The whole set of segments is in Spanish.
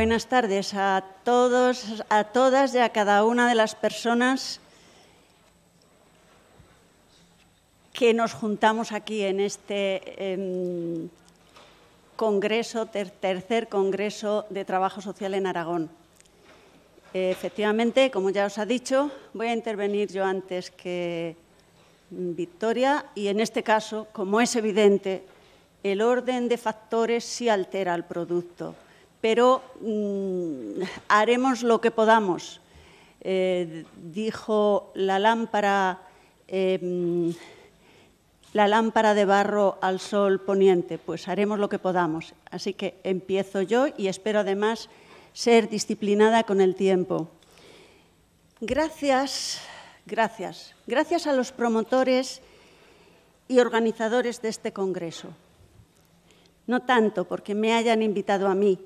buenas tardes a todos, a todas y a cada una de las personas que nos juntamos aquí en este em, congreso, tercer congreso de trabajo social en Aragón. Efectivamente, como ya os ha dicho, voy a intervenir yo antes que Victoria y en este caso, como es evidente, el orden de factores sí altera el producto pero mm, haremos lo que podamos. Eh, dijo la lámpara, em, la lámpara de barro al sol poniente, pues haremos lo que podamos. Así que empiezo yo y espero además ser disciplinada con el tiempo. Gracias, gracias, gracias a los promotores y organizadores de este Congreso. No tanto porque me hayan invitado a mí,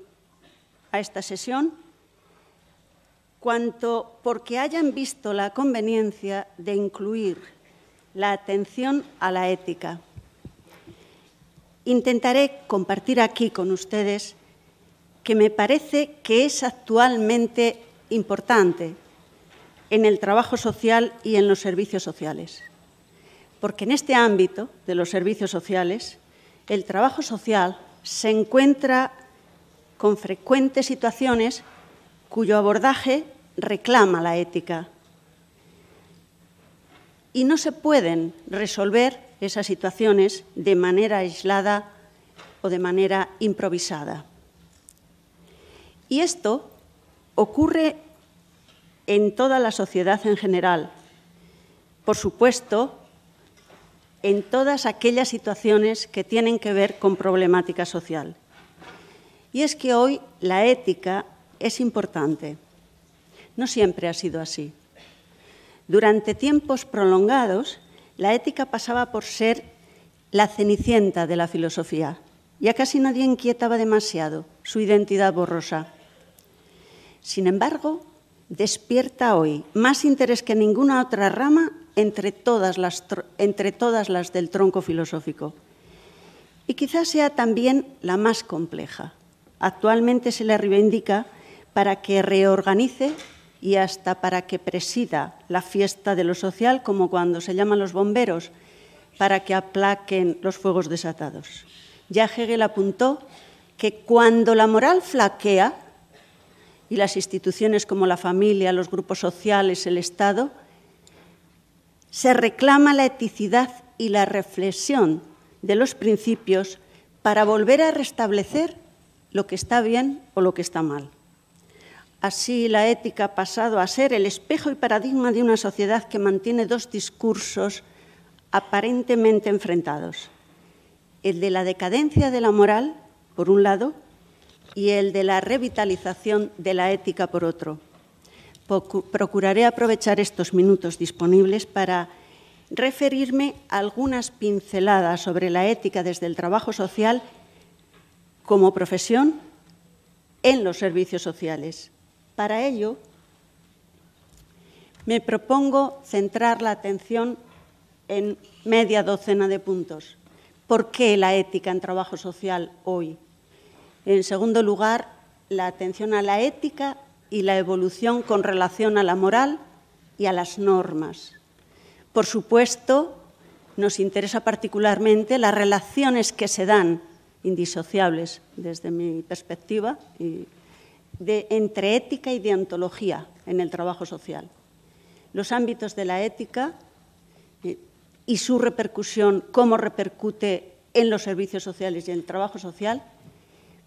esta sesión, cuanto porque hayan visto la conveniencia de incluir la atención a la ética. Intentaré compartir aquí con ustedes que me parece que es actualmente importante en el trabajo social y en los servicios sociales. Porque en este ámbito de los servicios sociales, el trabajo social se encuentra con frecuentes situaciones cuyo abordaje reclama la ética. Y no se pueden resolver esas situaciones de manera aislada o de manera improvisada. Y esto ocurre en toda la sociedad en general. Por supuesto, en todas aquellas situaciones que tienen que ver con problemática social. Y es que hoy la ética es importante. No siempre ha sido así. Durante tiempos prolongados, la ética pasaba por ser la cenicienta de la filosofía. Ya casi nadie inquietaba demasiado su identidad borrosa. Sin embargo, despierta hoy más interés que ninguna otra rama entre todas las, entre todas las del tronco filosófico. Y quizás sea también la más compleja Actualmente se le reivindica para que reorganice y hasta para que presida la fiesta de lo social, como cuando se llaman los bomberos, para que aplaquen los fuegos desatados. Ya Hegel apuntó que cuando la moral flaquea, y las instituciones como la familia, los grupos sociales, el Estado, se reclama la eticidad y la reflexión de los principios para volver a restablecer lo que está bien o lo que está mal. Así la ética ha pasado a ser el espejo y paradigma de una sociedad que mantiene dos discursos aparentemente enfrentados. El de la decadencia de la moral, por un lado, y el de la revitalización de la ética, por otro. Procuraré aprovechar estos minutos disponibles para referirme a algunas pinceladas sobre la ética desde el trabajo social como profesión en los servicios sociales. Para ello, me propongo centrar la atención en media docena de puntos. ¿Por qué la ética en trabajo social hoy? En segundo lugar, la atención a la ética y la evolución con relación a la moral y a las normas. Por supuesto, nos interesa particularmente las relaciones que se dan indisociables desde mi perspectiva, y de, entre ética y deontología en el trabajo social. Los ámbitos de la ética eh, y su repercusión, cómo repercute en los servicios sociales y en el trabajo social,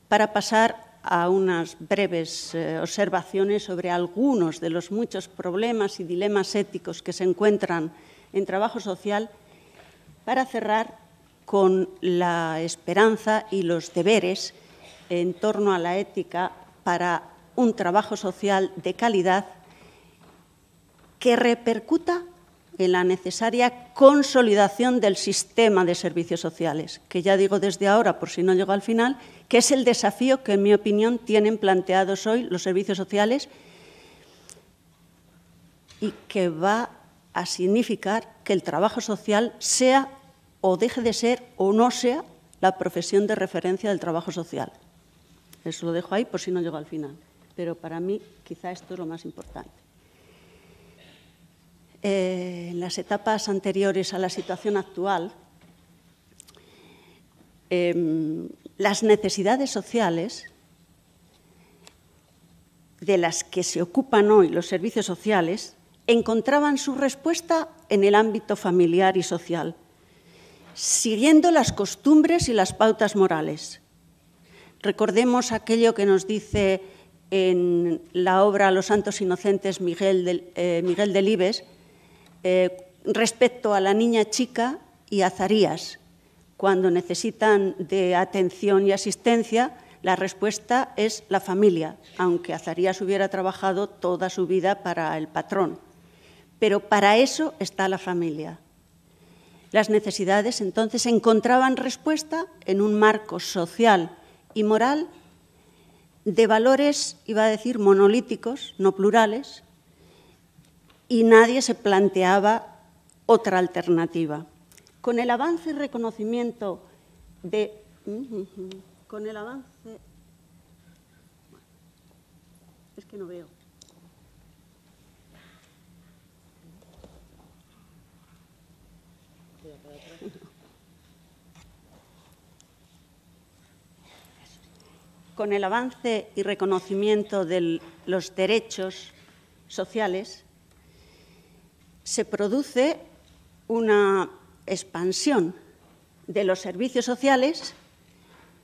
para pasar a unas breves eh, observaciones sobre algunos de los muchos problemas y dilemas éticos que se encuentran en trabajo social, para cerrar con la esperanza y los deberes en torno a la ética para un trabajo social de calidad que repercuta en la necesaria consolidación del sistema de servicios sociales, que ya digo desde ahora, por si no llego al final, que es el desafío que, en mi opinión, tienen planteados hoy los servicios sociales y que va a significar que el trabajo social sea o deje de ser o no sea la profesión de referencia del trabajo social. Eso lo dejo ahí por si no llego al final. Pero para mí quizá esto es lo más importante. Eh, en las etapas anteriores a la situación actual, em, las necesidades sociales de las que se ocupan hoy los servicios sociales encontraban su respuesta en el ámbito familiar y social siguiendo las costumbres y las pautas morales. Recordemos aquello que nos dice en la obra Los Santos Inocentes Miguel, de, eh, Delibes eh, respecto a la niña chica y Azarías. Cuando necesitan de atención y asistencia, la respuesta es la familia, aunque Azarías hubiera trabajado toda su vida para el patrón. Pero para eso está la familia las necesidades entonces encontraban respuesta en un marco social y moral de valores, iba a decir, monolíticos, no plurales, y nadie se planteaba otra alternativa. Con el avance y reconocimiento de... Mm, mm, mm, con el avance... Es que no veo. con el avance y reconocimiento de los derechos sociales, se produce una expansión de los servicios sociales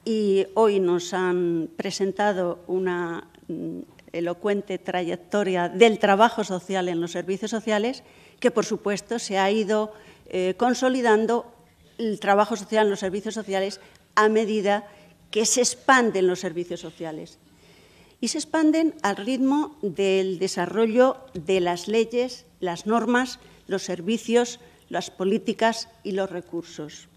y hoy nos han presentado una mm, elocuente trayectoria del trabajo social en los servicios sociales, que por supuesto se ha ido eh, consolidando el trabajo social en los servicios sociales a medida que se expanden los servicios sociales y se expanden al ritmo del desarrollo de las leyes, las normas, los servicios, las políticas y los recursos.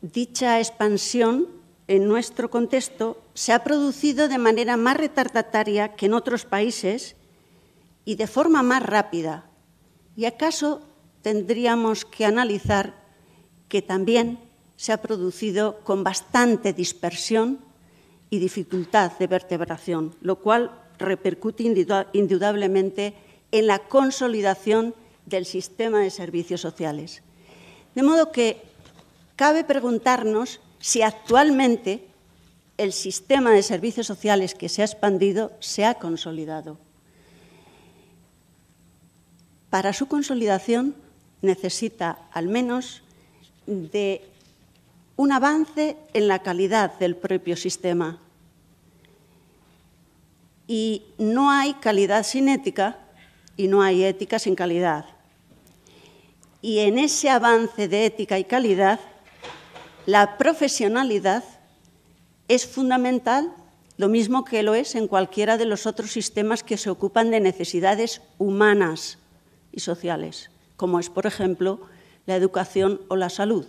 Dicha expansión en nuestro contexto se ha producido de manera más retardataria que en otros países y de forma más rápida. Y acaso tendríamos que analizar que también se ha producido con bastante dispersión y dificultad de vertebración, lo cual repercute indudablemente en la consolidación del sistema de servicios sociales. De modo que cabe preguntarnos si actualmente el sistema de servicios sociales que se ha expandido se ha consolidado. Para su consolidación necesita al menos de un avance en la calidad del propio sistema. Y no hay calidad sin ética y no hay ética sin calidad. Y en ese avance de ética y calidad, la profesionalidad es fundamental, lo mismo que lo es en cualquiera de los otros sistemas que se ocupan de necesidades humanas y sociales, como es, por ejemplo, la educación o la salud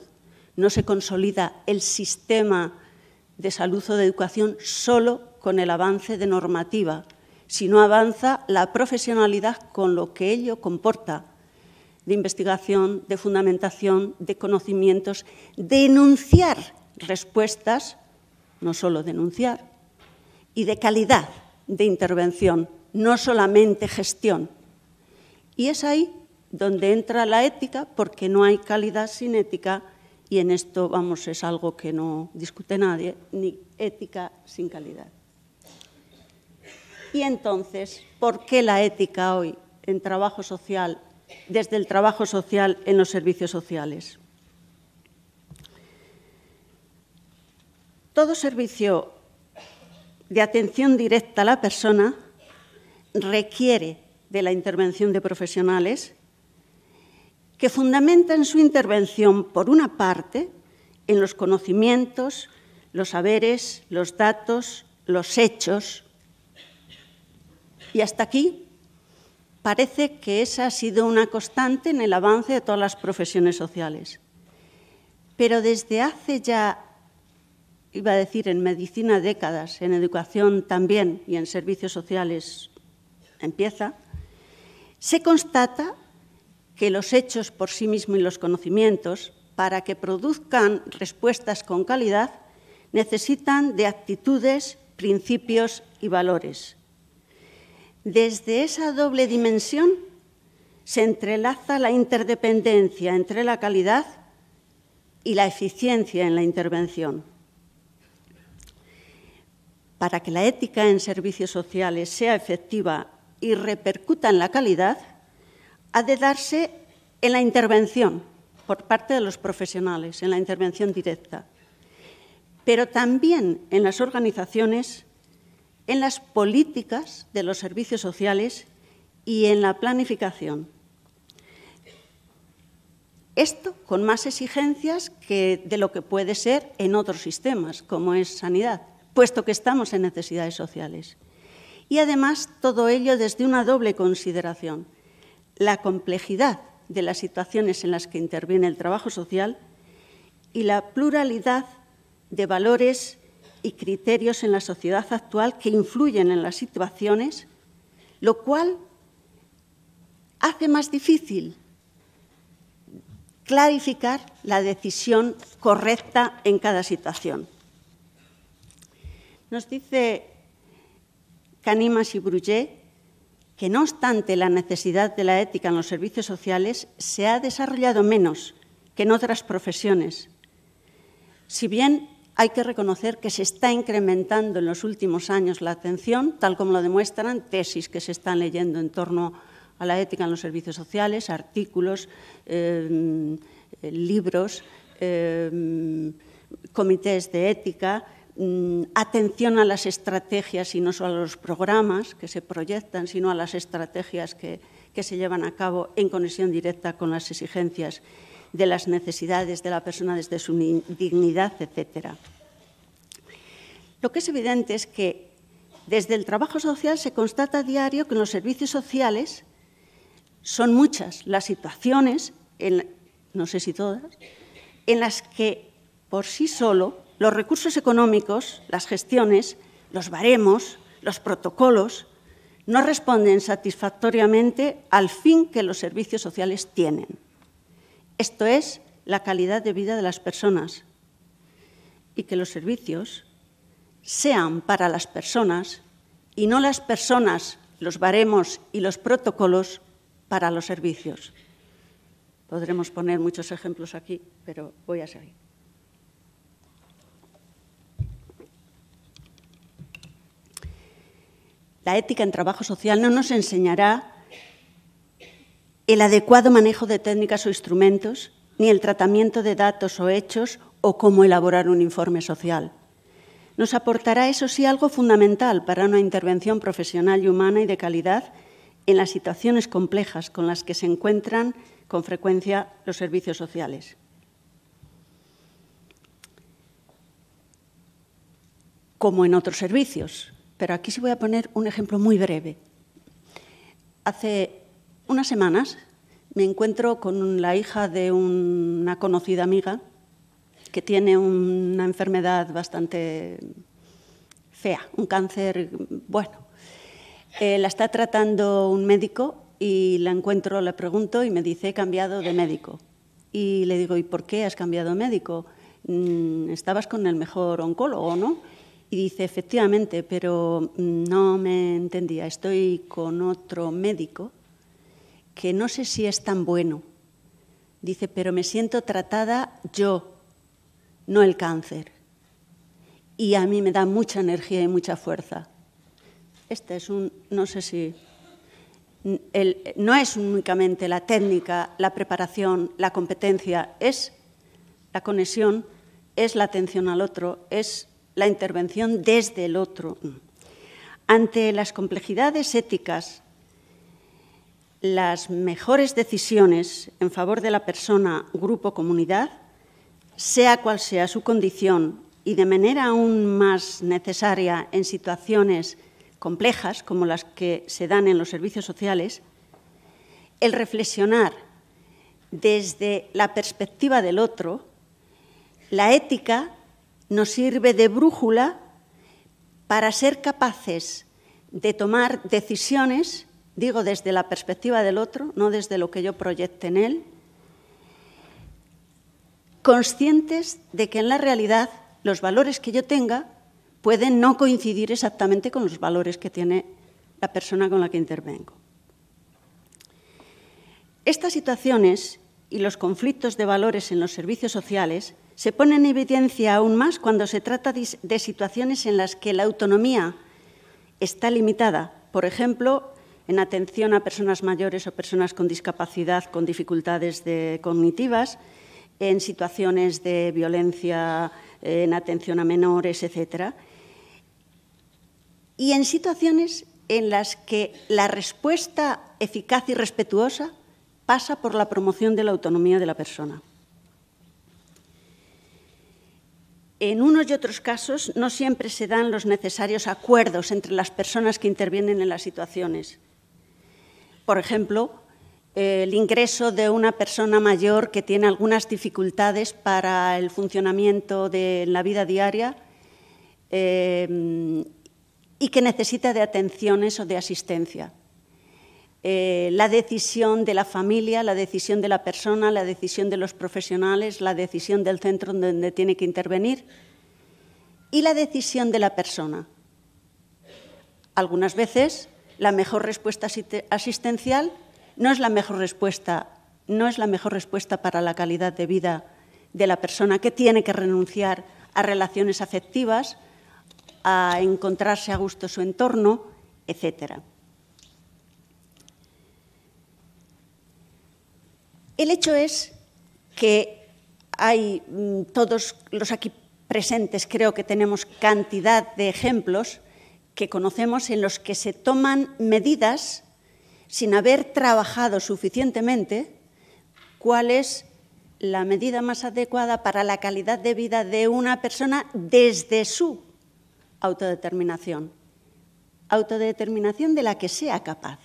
no se consolida el sistema de salud o de educación solo con el avance de normativa, sino avanza la profesionalidad con lo que ello comporta de investigación, de fundamentación, de conocimientos, de respuestas, no solo denunciar, y de calidad de intervención, no solamente gestión. Y es ahí donde entra la ética, porque no hay calidad sin ética, y en esto, vamos, es algo que no discute nadie, ni ética sin calidad. Y entonces, ¿por qué la ética hoy en trabajo social, desde el trabajo social en los servicios sociales? Todo servicio de atención directa a la persona requiere de la intervención de profesionales que fundamentan su intervención, por una parte, en los conocimientos, los saberes, los datos, los hechos. Y hasta aquí parece que esa ha sido una constante en el avance de todas las profesiones sociales. Pero desde hace ya, iba a decir, en medicina décadas, en educación también y en servicios sociales empieza, se constata que los hechos por sí mismos y los conocimientos, para que produzcan respuestas con calidad, necesitan de actitudes, principios y valores. Desde esa doble dimensión se entrelaza la interdependencia entre la calidad y la eficiencia en la intervención. Para que la ética en servicios sociales sea efectiva y repercuta en la calidad, ha de darse en la intervención por parte de los profesionales, en la intervención directa, pero también en las organizaciones, en las políticas de los servicios sociales y en la planificación. Esto con más exigencias que de lo que puede ser en otros sistemas, como es sanidad, puesto que estamos en necesidades sociales. Y además todo ello desde una doble consideración la complejidad de las situaciones en las que interviene el trabajo social y la pluralidad de valores y criterios en la sociedad actual que influyen en las situaciones, lo cual hace más difícil clarificar la decisión correcta en cada situación. Nos dice Canimas y Bruget que no obstante la necesidad de la ética en los servicios sociales se ha desarrollado menos que en otras profesiones. Si bien hay que reconocer que se está incrementando en los últimos años la atención, tal como lo demuestran tesis que se están leyendo en torno a la ética en los servicios sociales, artículos, em, eh, libros, em, comités de ética, Mm, atención a las estrategias y no solo a los programas que se proyectan, sino a las estrategias que, se llevan a cabo en conexión directa con las exigencias de las necesidades de la persona desde su dignidad, etc. Lo que es evidente es que desde el trabajo social se constata a diario que los servicios sociales son muchas las situaciones, no sé si todas, en las que por sí solo los recursos económicos, las gestiones, los baremos, los protocolos, no responden satisfactoriamente al fin que los servicios sociales tienen. Esto es la calidad de vida de las personas y que los servicios sean para las personas y no las personas, los baremos y los protocolos para los servicios. Podremos poner muchos ejemplos aquí, pero voy a seguir. la ética en trabajo social no nos enseñará el adecuado manejo de técnicas o instrumentos, ni el tratamiento de datos o hechos o cómo elaborar un informe social. Nos aportará, eso sí, algo fundamental para una intervención profesional y humana y de calidad en las situaciones complejas con las que se encuentran con frecuencia los servicios sociales. Como en otros servicios, pero aquí sí voy a poner un ejemplo muy breve. Hace unas semanas me encuentro con la hija de una conocida amiga que tiene una enfermedad bastante fea, un cáncer, bueno. Eh, la está tratando un médico y la encuentro, le pregunto y me dice, he cambiado de médico. Y le digo, ¿y por qué has cambiado de médico? Mm, estabas con el mejor oncólogo, ¿no? Y dice, efectivamente, pero mm, no me entendía, estoy con otro médico que no sé si es tan bueno. Dice, pero me siento tratada yo, no el cáncer. Y a mí me da mucha energía y mucha fuerza. Este es un, no sé si, mm, no es únicamente la técnica, la preparación, la competencia, es la conexión, es la atención al otro, es la intervención desde el otro. Ante las complejidades éticas, las mejores decisiones en favor de la persona, grupo, comunidad, sea cual sea su condición y de manera aún más necesaria en situaciones complejas como las que se dan en los servicios sociales, el reflexionar desde la perspectiva del otro, la ética nos sirve de brújula para ser capaces de tomar decisiones, digo desde la perspectiva del otro, no desde lo que yo proyecte en él, conscientes de que en la realidad los valores que yo tenga pueden no coincidir exactamente con los valores que tiene la persona con la que intervengo. Estas situaciones y los conflictos de valores en los servicios sociales se pone en evidencia aún más cuando se trata de situaciones en las que la autonomía está limitada, por ejemplo, en atención a personas mayores o personas con discapacidad, con dificultades cognitivas, en situaciones de violencia, en atención a menores, etc. Y en situaciones en las que la respuesta eficaz y respetuosa pasa por la promoción de la autonomía de la persona. en unos y otros casos no siempre se dan los necesarios acuerdos entre las personas que intervienen en las situaciones. Por ejemplo, el ingreso de una persona mayor que tiene algunas dificultades para el funcionamiento de la vida diaria eh, y que necesita de atenciones o de asistencia. Eh, la decisión de la familia, la decisión de la persona, la decisión de los profesionales, la decisión del centro donde tiene que intervenir y la decisión de la persona. Algunas veces la mejor respuesta asistencial no es la mejor respuesta, no es la mejor respuesta para la calidad de vida de la persona que tiene que renunciar a relaciones afectivas, a encontrarse a gusto su entorno, etcétera. El hecho es que hay mm, todos los aquí presentes, creo que tenemos cantidad de ejemplos que conocemos en los que se toman medidas sin haber trabajado suficientemente cuál es la medida más adecuada para la calidad de vida de una persona desde su autodeterminación, autodeterminación de la que sea capaz.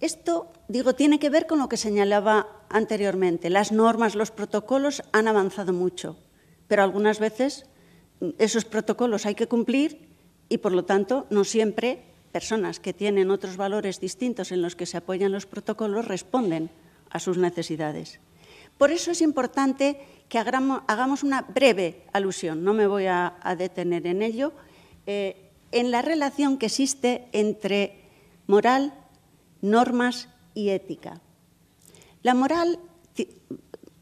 Esto digo, tiene que ver con lo que señalaba anteriormente. Las normas, los protocolos han avanzado mucho, pero algunas veces mm, esos protocolos hay que cumplir y, por lo tanto, no siempre personas que tienen otros valores distintos en los que se apoyan los protocolos responden a sus necesidades. Por eso es importante que hagamos una breve alusión, no me voy a, detener en ello, eh, en la relación que existe entre moral, normas y ética. La moral,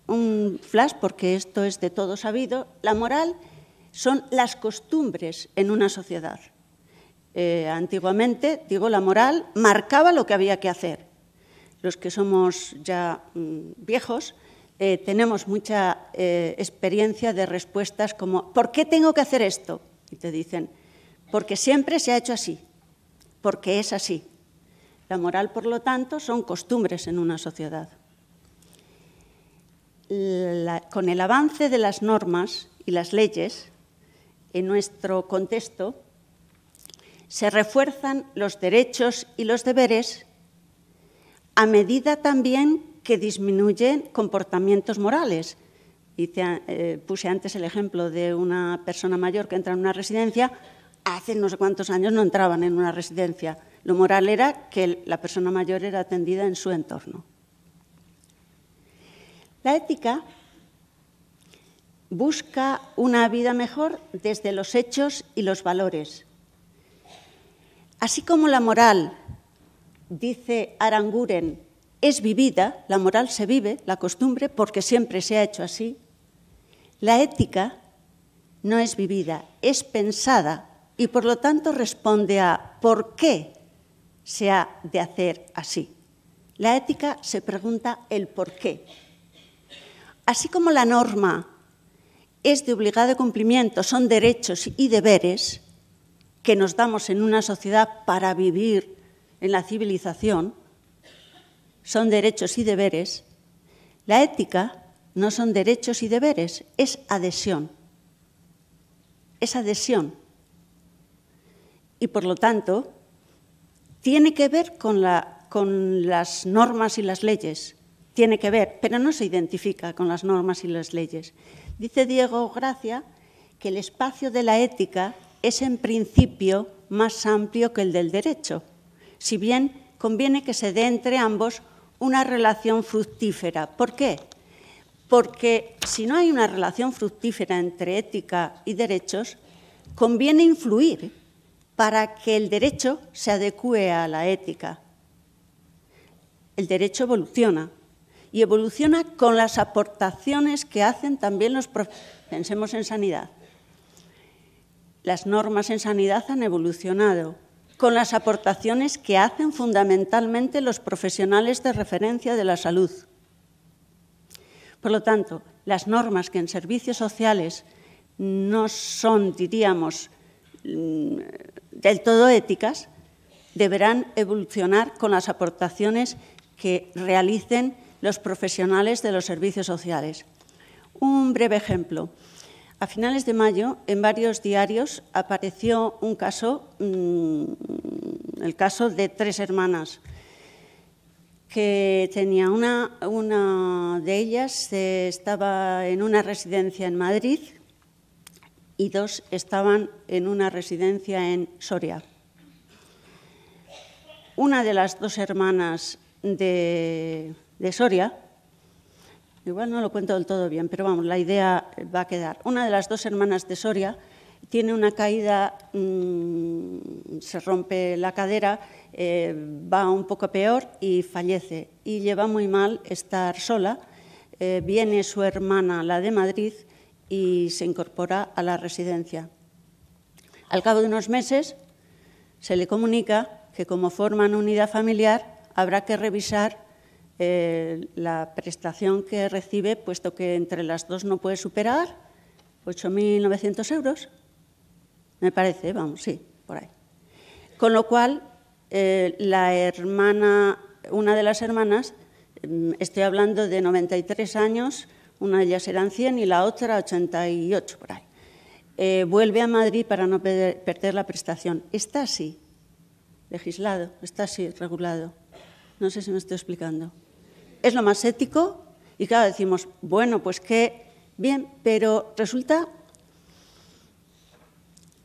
un flash porque esto es de todo sabido, la moral son las costumbres en una sociedad. Eh, antiguamente, digo, la moral marcaba lo que había que hacer. Los que somos ya mm, viejos eh, tenemos mucha eh, experiencia de respuestas como, ¿por qué tengo que hacer esto? Y te dicen, porque siempre se ha hecho así, porque es así. La moral, por lo tanto, son costumbres en una sociedad. con el avance de las normas y las leyes en nuestro contexto, se refuerzan los derechos y los deberes a medida también que disminuyen comportamientos morales. Eh, puse antes el ejemplo de una persona mayor que entra en una residencia, hace no sé cuántos años no entraban en una residencia lo moral era que la persona mayor era atendida en su entorno. La ética busca una vida mejor desde los hechos y los valores. Así como la moral, dice Aranguren, es vivida, la moral se vive, la costumbre, porque siempre se ha hecho así, la ética no es vivida, es pensada y por lo tanto responde a por qué se ha de hacer así. La ética se pregunta el por qué. Así como la norma es de obligado cumplimiento, son derechos y deberes que nos damos en una sociedad para vivir en la civilización, son derechos y deberes, la ética no son derechos y deberes, es adhesión. Es adhesión. Y por lo tanto, tiene que ver con, las normas y las leyes, tiene que ver, pero no se identifica con las normas y las leyes. Dice Diego Gracia que el espacio de la ética es en principio más amplio que el del derecho, si bien conviene que se dé entre ambos una relación fructífera. ¿Por qué? Porque si no hay una relación fructífera entre ética y derechos, conviene influir para que el derecho se adecue a la ética. El derecho evoluciona y evoluciona con las aportaciones que hacen también los profesionales. Pensemos en sanidad. Las normas en sanidad han evolucionado con las aportaciones que hacen fundamentalmente los profesionales de referencia de la salud. Por lo tanto, las normas que en servicios sociales no son, diríamos, Mm, del todo éticas, deberán evolucionar con las aportaciones que realicen los profesionales de los servicios sociales. Un breve ejemplo. A finales de mayo, en varios diarios apareció un caso, mm, el caso de tres hermanas, que tenía una, una de ellas estaba en una residencia en Madrid y dos estaban en una residencia en Soria. Una de las dos hermanas de, Soria, igual no lo cuento del todo bien, pero vamos, la idea va a quedar. Una de las dos hermanas de Soria tiene una caída, mm, se rompe la cadera, eh, va un poco peor y fallece. Y lleva muy mal estar sola. Eh, viene su hermana, la de Madrid, y se incorpora a la residencia. Al cabo de unos meses se le comunica que como forman unidad familiar habrá que revisar eh, la prestación que recibe, puesto que entre las dos no puede superar 8.900 euros. Me parece, vamos, sí, por ahí. Con lo cual, eh, la hermana, una de las hermanas, mm, estoy hablando de 93 años, una de ellas eran 100 y la otra 88 por ahí. Eh, vuelve a Madrid para no perder la prestación. Está así, legislado, está así, regulado. No sé si me estoy explicando. Es lo más ético y claro, decimos, bueno, pues qué bien, pero resulta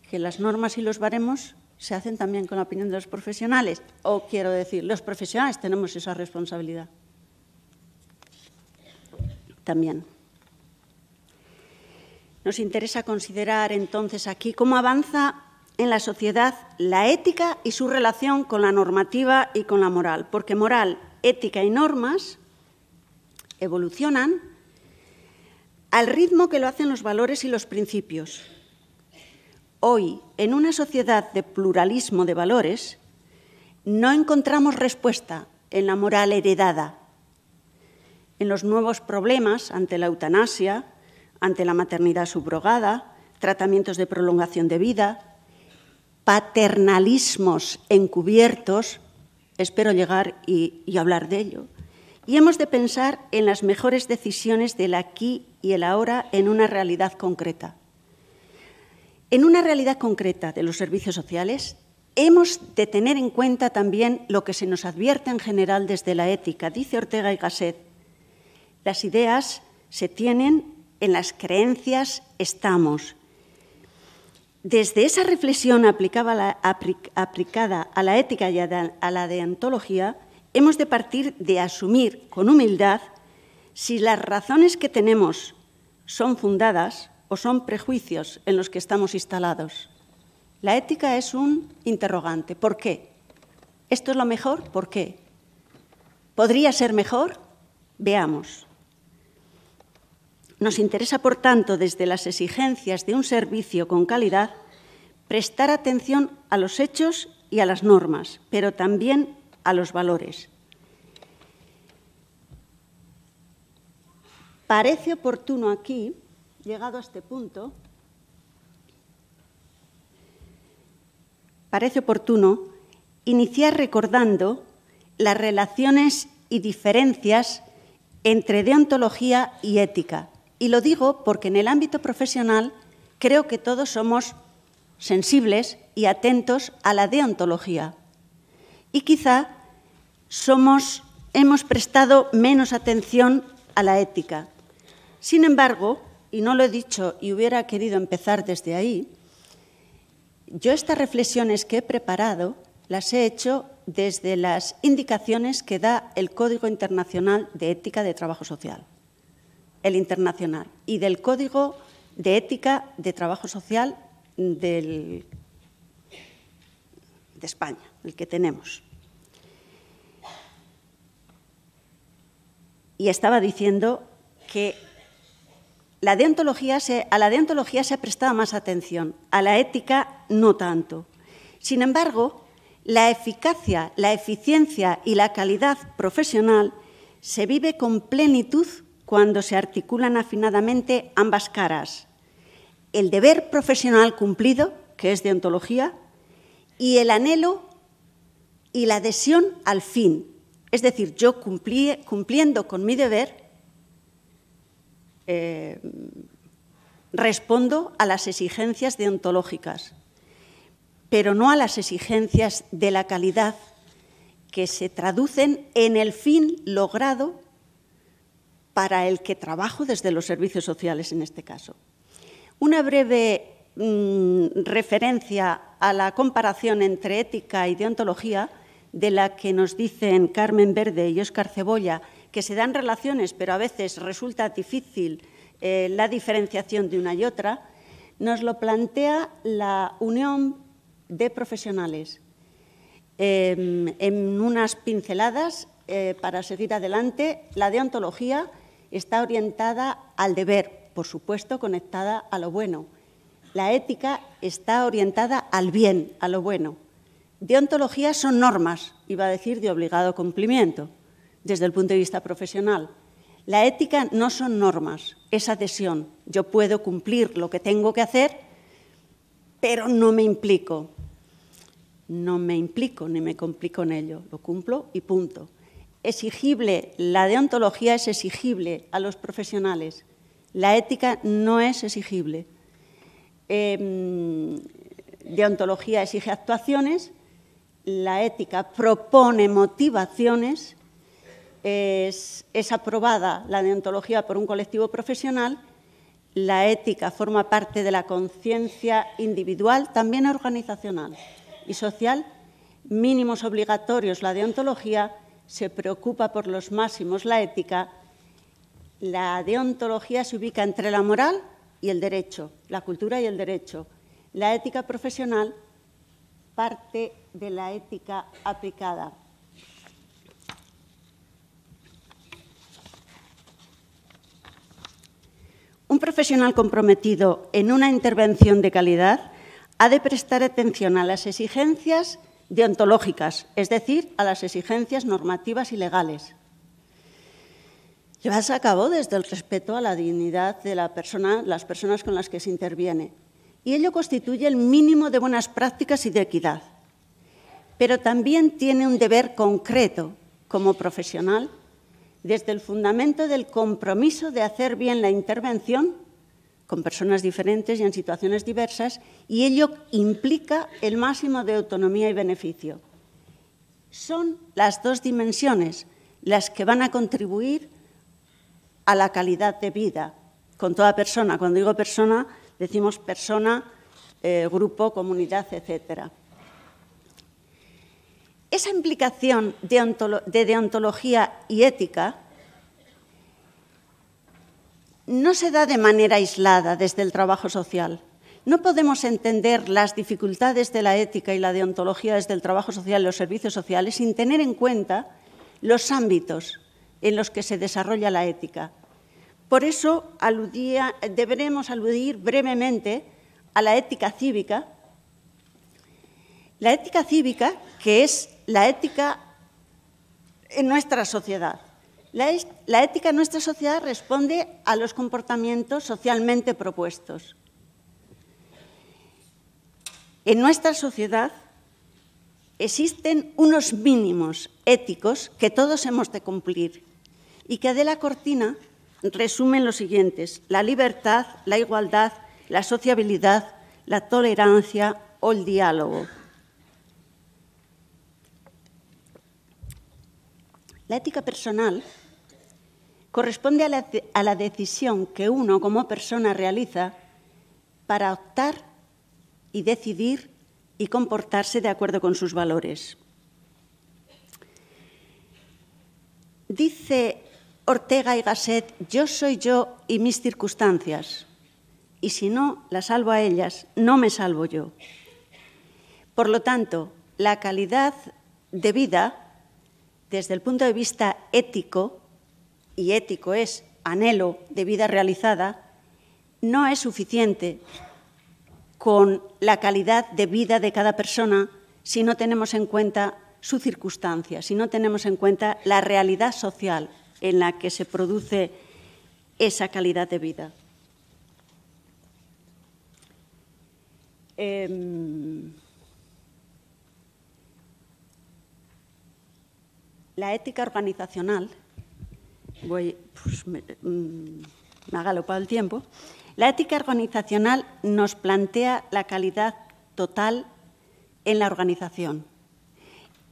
que las normas y los baremos se hacen también con la opinión de los profesionales. O quiero decir, los profesionales tenemos esa responsabilidad también. Nos interesa considerar entonces aquí cómo avanza en la sociedad la ética y su relación con la normativa y con la moral, porque moral, ética y normas evolucionan al ritmo que lo hacen los valores y los principios. Hoy, en una sociedad de pluralismo de valores, no encontramos respuesta en la moral heredada, en los nuevos problemas ante la eutanasia, ante la maternidad subrogada, tratamientos de prolongación de vida, paternalismos encubiertos, espero llegar y, hablar de ello, y hemos de pensar en las mejores decisiones del aquí y el ahora en una realidad concreta. En una realidad concreta de los servicios sociales, hemos de tener en cuenta también lo que se nos advierte en general desde la ética, dice Ortega y Gasset, las ideas se tienen, en las creencias estamos. Desde esa reflexión aplicada a la ética y a la deontología, hemos de partir de asumir con humildad si las razones que tenemos son fundadas o son prejuicios en los que estamos instalados. La ética es un interrogante. ¿Por qué? ¿Esto es lo mejor? ¿Por qué? ¿Podría ser mejor? Veamos. Nos interesa, por tanto, desde las exigencias de un servicio con calidad, prestar atención a los hechos y a las normas, pero también a los valores. Parece oportuno aquí, llegado a este punto, parece oportuno iniciar recordando las relaciones y diferencias entre deontología y ética y lo digo porque en el ámbito profesional creo que todos somos sensibles y atentos a la deontología. Y quizá somos, hemos prestado menos atención a la ética. Sin embargo, y no lo he dicho y hubiera querido empezar desde ahí, yo estas reflexiones que he preparado las he hecho desde las indicaciones que da el Código Internacional de Ética de Trabajo Social el internacional y del Código de Ética de Trabajo Social de España, el que tenemos. Y estaba diciendo que la a la deontología se ha prestado más atención, a la ética no tanto. Sin embargo, la eficacia, la eficiencia y la calidad profesional se vive con plenitud cuando se articulan afinadamente ambas caras, el deber profesional cumplido, que es deontología, y el anhelo y la adhesión al fin. Es decir, yo cumpliendo con mi deber, eh, respondo a las exigencias deontológicas, pero no a las exigencias de la calidad que se traducen en el fin logrado para el que trabajo desde los servicios sociales en este caso. Una breve mm, referencia a la comparación entre ética y deontología de la que nos dicen Carmen Verde y Óscar Cebolla, que se dan relaciones, pero a veces resulta difícil eh, la diferenciación de una y otra, nos lo plantea la unión de profesionales em, en unas pinceladas eh, para seguir adelante, la deontología está orientada al deber, por supuesto conectada a lo bueno. La ética está orientada al bien, a lo bueno. Deontología son normas, iba a decir de obligado cumplimiento, desde el punto de vista profesional. La ética no son normas, es adhesión. Yo puedo cumplir lo que tengo que hacer, pero no me implico. No me implico ni me complico en ello, lo cumplo y punto exigible, la deontología es exigible a los profesionales, la ética no es exigible. Em, deontología exige actuaciones, la ética propone motivaciones, es aprobada la deontología por un colectivo profesional, la ética forma parte de la conciencia individual, también organizacional y social, mínimos obligatorios la deontología, se preocupa por los máximos, la ética, la deontología se ubica entre la moral y el derecho, la cultura y el derecho. La ética profesional parte de la ética aplicada. Un profesional comprometido en una intervención de calidad ha de prestar atención a las exigencias deontológicas, es decir, a las exigencias normativas y legales. Llevarse a cabo desde el respeto a la dignidad de las personas con las que se interviene. Y ello constituye el mínimo de buenas prácticas y de equidad. Pero también tiene un deber concreto como profesional desde el fundamento del compromiso de hacer bien la intervención con personas diferentes y en situaciones diversas, y ello implica el máximo de autonomía y beneficio. Son las dos dimensiones las que van a contribuir a la calidad de vida con toda persona. Cuando digo persona, decimos persona, eh, grupo, comunidad, etcétera. Esa implicación de, deontología y ética no se da de manera aislada desde el trabajo social. No podemos entender las dificultades de la ética y la deontología desde el trabajo social y los servicios sociales sin tener en cuenta los ámbitos en los que se desarrolla la ética. Por eso deberemos aludir brevemente a la ética cívica. La ética cívica, que es la ética en nuestra sociedad. La, ética en nuestra sociedad responde a los comportamientos socialmente propuestos. En nuestra sociedad existen unos mínimos éticos que todos hemos de cumplir y que de la Cortina resumen los siguientes. La libertad, la igualdad, la sociabilidad, la tolerancia o el diálogo. La ética personal corresponde a la, decisión que uno como persona realiza para optar y decidir y comportarse de acuerdo con sus valores. Dice Ortega y Gasset, yo soy yo y mis circunstancias, y si no las salvo a ellas, no me salvo yo. Por lo tanto, la calidad de vida, desde el punto de vista ético, y ético es anhelo de vida realizada, no es suficiente con la calidad de vida de cada persona si no tenemos en cuenta su circunstancia, si no tenemos en cuenta la realidad social en la que se produce esa calidad de vida. Em, la ética organizacional voy, pues, mm, me, ha galopado el tiempo. La ética organizacional nos plantea la calidad total en la organización.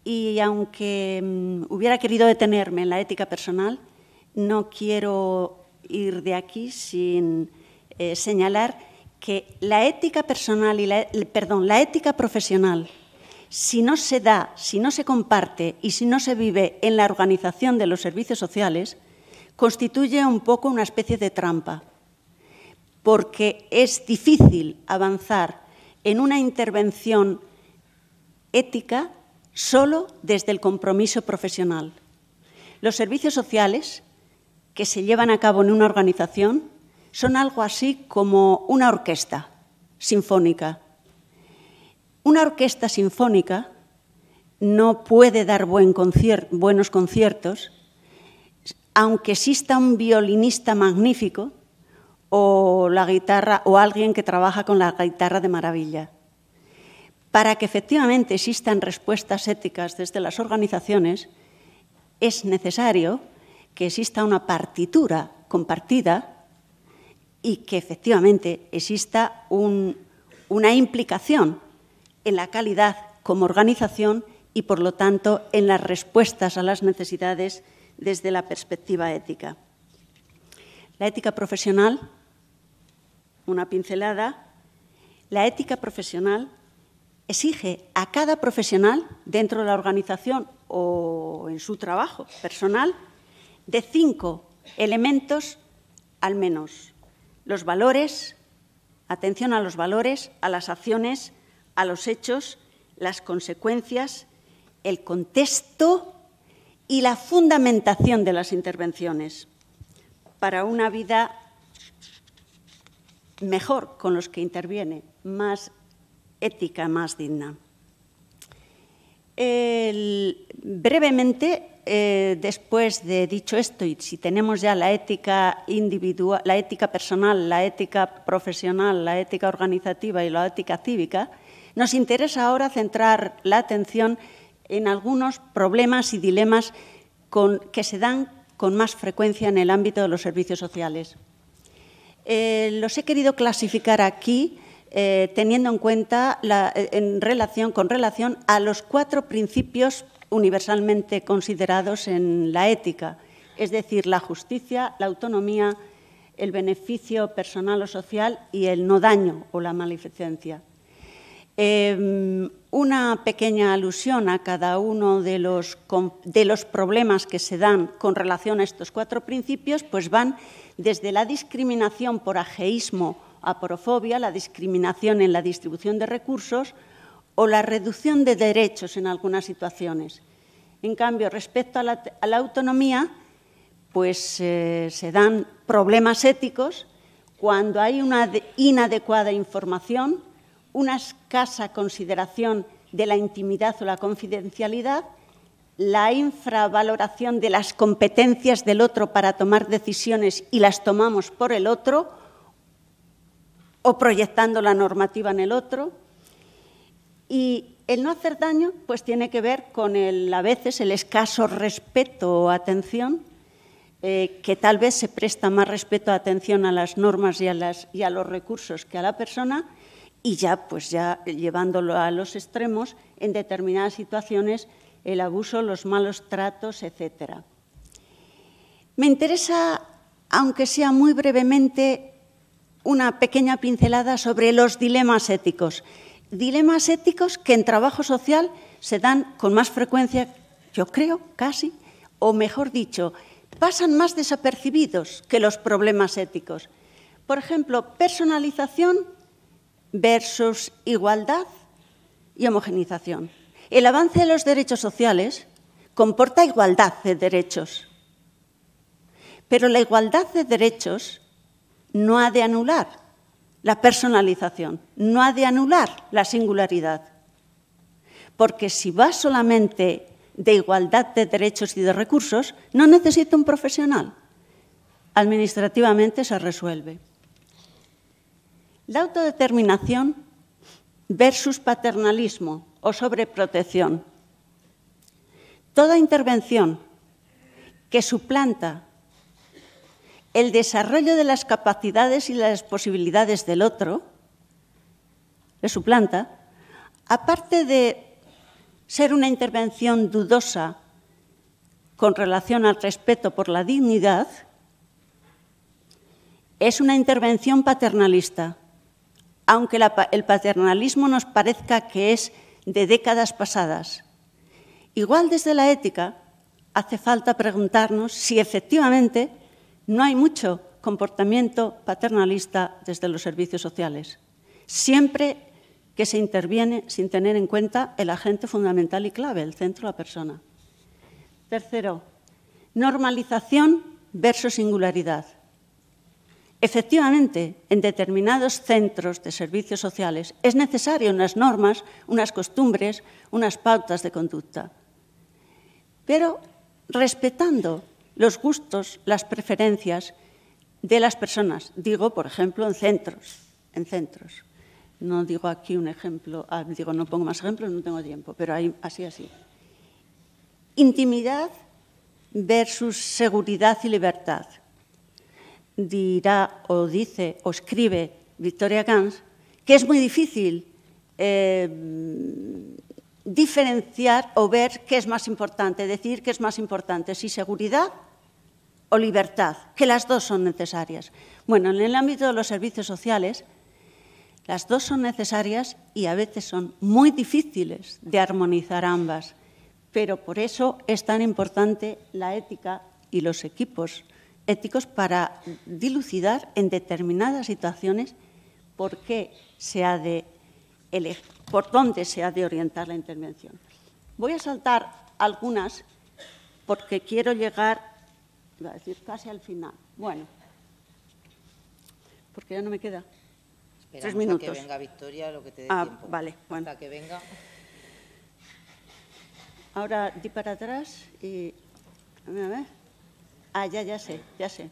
Y aunque mm, hubiera querido detenerme en la ética personal, no quiero ir de aquí sin eh, señalar que la ética personal y perdón, la ética profesional, si no se da, si no se comparte y si no se vive en la organización de los servicios sociales, constituye un poco una especie de trampa, porque es difícil avanzar en una intervención ética solo desde el compromiso profesional. Los servicios sociales que se llevan a cabo en una organización son algo así como una orquesta sinfónica. Una orquesta sinfónica no puede dar buenos conciertos aunque exista un violinista magnífico o la guitarra o alguien que trabaja con la guitarra de maravilla. Para que efectivamente existan respuestas éticas desde las organizaciones, es necesario que exista una partitura compartida y que efectivamente exista una implicación en la calidad como organización y, por lo tanto, en las respuestas a las necesidades desde la perspectiva ética. La ética profesional, una pincelada, la ética profesional exige a cada profesional dentro de la organización o en su trabajo personal de cinco elementos al menos. Los valores, atención a los valores, a las acciones, a los hechos, las consecuencias, el contexto y la fundamentación de las intervenciones para una vida mejor con los que interviene, más ética, más digna. brevemente, eh, después de dicho esto, y si tenemos ya la ética individual, la ética personal, la ética profesional, la ética organizativa y la ética cívica, nos interesa ahora centrar la atención en algunos problemas y dilemas que se dan con más frecuencia en el ámbito de los servicios sociales. Eh, los he querido clasificar aquí eh, teniendo en cuenta eh, con relación a los cuatro principios universalmente considerados en la ética, es decir, la justicia, la autonomía, el beneficio personal o social y el no daño o la maleficencia. Em, una pequeña alusión a cada uno de los, problemas que se dan con relación a estos cuatro principios, pues van desde la discriminación por ajeísmo, porofobia, la discriminación en la distribución de recursos o la reducción de derechos en algunas situaciones. En cambio, respecto a la, autonomía, pues eh, se dan problemas éticos cuando hay una inadecuada información una escasa consideración de la intimidad o la confidencialidad, la infravaloración de las competencias del otro para tomar decisiones y las tomamos por el otro o proyectando la normativa en el otro. Y el no hacer daño pues tiene que ver con a veces el escaso respeto o atención, eh, que tal vez se presta más respeto o atención a las normas y a los recursos que a la persona, y ya, pues ya llevándolo a los extremos, en determinadas situaciones, el abuso, los malos tratos, etcétera. Me interesa, aunque sea muy brevemente, una pequeña pincelada sobre los dilemas éticos. Dilemas éticos que en trabajo social se dan con más frecuencia, yo creo, casi, o mejor dicho, pasan más desapercibidos que los problemas éticos. Por ejemplo, personalización versus igualdad y homogenización. El avance de los derechos sociales comporta igualdad de derechos, pero la igualdad de derechos no ha de anular la personalización, no ha de anular la singularidad, porque si va solamente de igualdad de derechos y de recursos, no necesita un profesional. Administrativamente se resuelve. La autodeterminación versus paternalismo o sobreprotección. Toda intervención que suplanta el desarrollo de las capacidades y las posibilidades del otro, le suplanta, aparte de ser una intervención dudosa con relación al respeto por la dignidad, es una intervención paternalista aunque el paternalismo nos parezca que es de décadas pasadas. Igual desde la ética hace falta preguntarnos si efectivamente no hay mucho comportamiento paternalista desde los servicios sociales, siempre que se interviene sin tener en cuenta el agente fundamental y clave, el centro, la persona. Tercero, normalización versus singularidad. Efectivamente, en determinados centros de servicios sociales es necesario unas normas, unas costumbres, unas pautas de conducta. Pero respetando los gustos, las preferencias de las personas, digo, por ejemplo, en centros, en centros. No digo aquí un ejemplo, ah, digo, no pongo más ejemplos, no tengo tiempo, pero así así. Intimidad versus seguridad y libertad dirá o dice o escribe Victoria Gans, que es muy difícil eh, diferenciar o ver qué es más importante, decir qué es más importante, si seguridad o libertad, que las dos son necesarias. Bueno, en el ámbito de los servicios sociales, las dos son necesarias y a veces son muy difíciles de armonizar ambas, pero por eso es tan importante la ética y los equipos éticos para dilucidar en determinadas situaciones por qué se ha de por dónde se ha de orientar la intervención. Voy a saltar algunas porque quiero llegar, a decir, casi al final. Bueno, porque ya no me queda. Tres minutos. Hasta que venga Victoria, lo que te dé ah, Vale, bueno. Hasta que venga. Ahora di para atrás y. A ver. Ah, ya, ya sé, ya sé.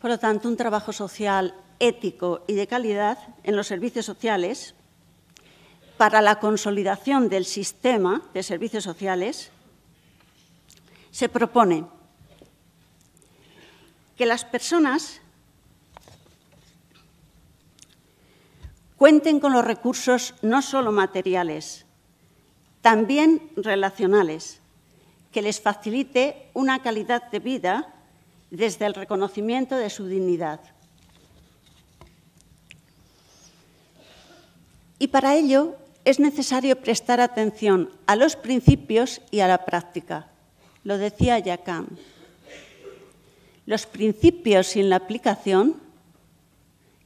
Por lo tanto, un trabajo social ético y de calidad en los servicios sociales para la consolidación del sistema de servicios sociales se propone que las personas cuenten con los recursos no solo materiales, también relacionales, que les facilite una calidad de vida desde el reconocimiento de su dignidad. Y para ello es necesario prestar atención a los principios y a la práctica lo decía Yacán. Los principios sin la aplicación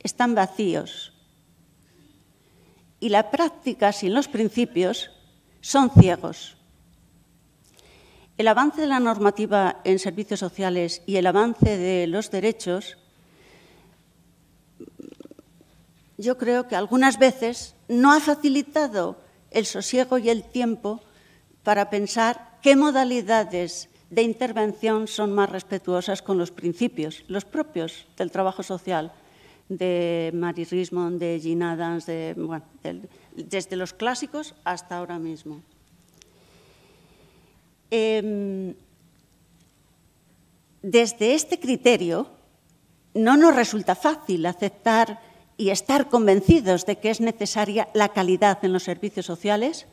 están vacíos y la práctica sin los principios son ciegos. El avance de la normativa en servicios sociales y el avance de los derechos, yo creo que algunas veces no ha facilitado el sosiego y el tiempo para pensar qué modalidades de intervención son más respetuosas con los principios, los propios del trabajo social, de Mary Rismond, de Jean Adams, desde los clásicos hasta ahora mismo. Em, desde este criterio, no nos resulta fácil aceptar y estar convencidos de que es necesaria la calidad en los servicios sociales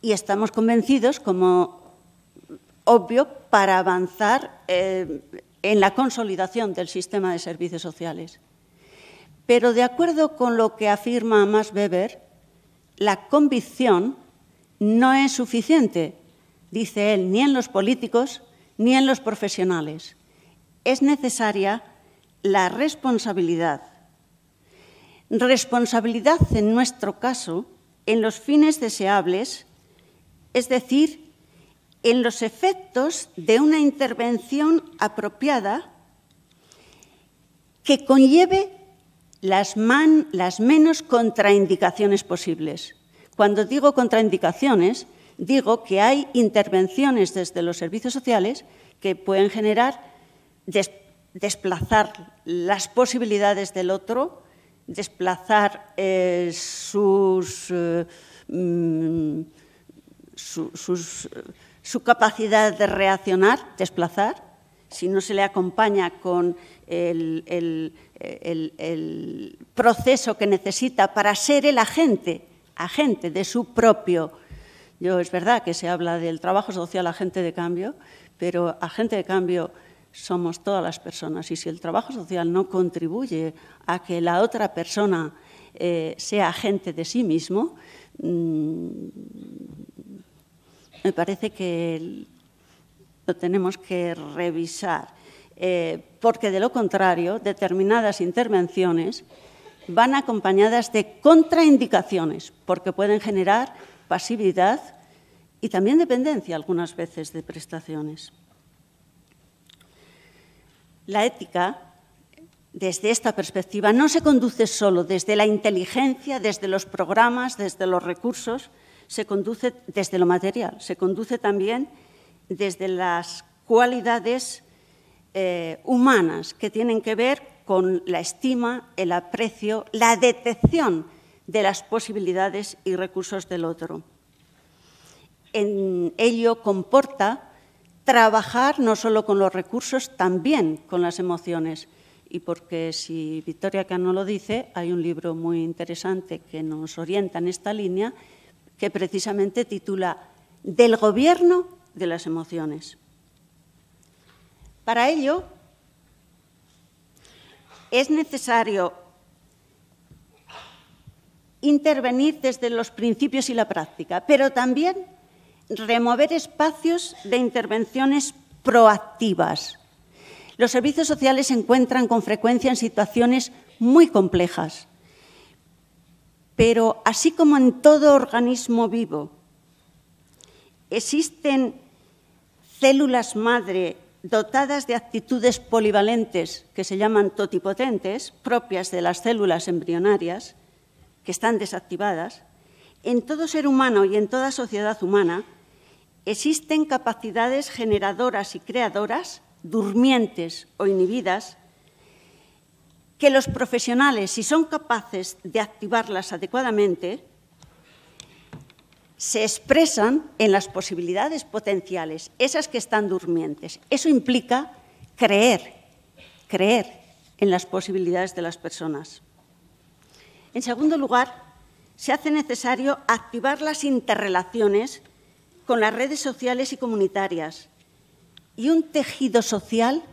y estamos convencidos como obvio para avanzar eh, en la consolidación del sistema de servicios sociales. Pero de acuerdo con lo que afirma Max Weber, la convicción no es suficiente, dice él, ni en los políticos ni en los profesionales. Es necesaria la responsabilidad. Responsabilidad, en nuestro caso, en los fines deseables es decir, en los efectos de una intervención apropiada que conlleve las, menos contraindicaciones posibles. Cuando digo contraindicaciones, digo que hay intervenciones desde los servicios sociales que pueden generar desplazar las posibilidades del otro, desplazar eh, sus... Eh, mm, su, capacidad de reaccionar, desplazar, si no se le acompaña con el, proceso que necesita para ser el agente, agente de su propio. Yo es verdad que se habla del trabajo social agente de cambio, pero agente de cambio somos todas las personas y si el trabajo social no contribuye a que la otra persona eh, sea agente de sí mismo, mm, me parece que lo tenemos que revisar, eh, porque de lo contrario, determinadas intervenciones van acompañadas de contraindicaciones, porque pueden generar pasividad y también dependencia algunas veces de prestaciones. La ética, desde esta perspectiva, no se conduce solo desde la inteligencia, desde los programas, desde los recursos, se conduce desde lo material, se conduce también desde las cualidades eh, humanas que tienen que ver con la estima, el aprecio, la detección de las posibilidades y recursos del otro. En ello comporta trabajar no solo con los recursos, también con las emociones. Y porque si Victoria Cano lo dice, hay un libro muy interesante que nos orienta en esta línea, que precisamente titula Del gobierno de las emociones. Para ello, es necesario intervenir desde los principios y la práctica, pero también remover espacios de intervenciones proactivas. Los servicios sociales se encuentran con frecuencia en situaciones muy complejas pero así como en todo organismo vivo, existen células madre dotadas de actitudes polivalentes que se llaman totipotentes, propias de las células embrionarias, que están desactivadas, en todo ser humano y en toda sociedad humana existen capacidades generadoras y creadoras, durmientes o inhibidas, que los profesionales, si son capaces de activarlas adecuadamente, se expresan en las posibilidades potenciales, esas que están durmientes. Eso implica creer, creer en las posibilidades de las personas. En segundo lugar, se hace necesario activar las interrelaciones con las redes sociales y comunitarias y un tejido social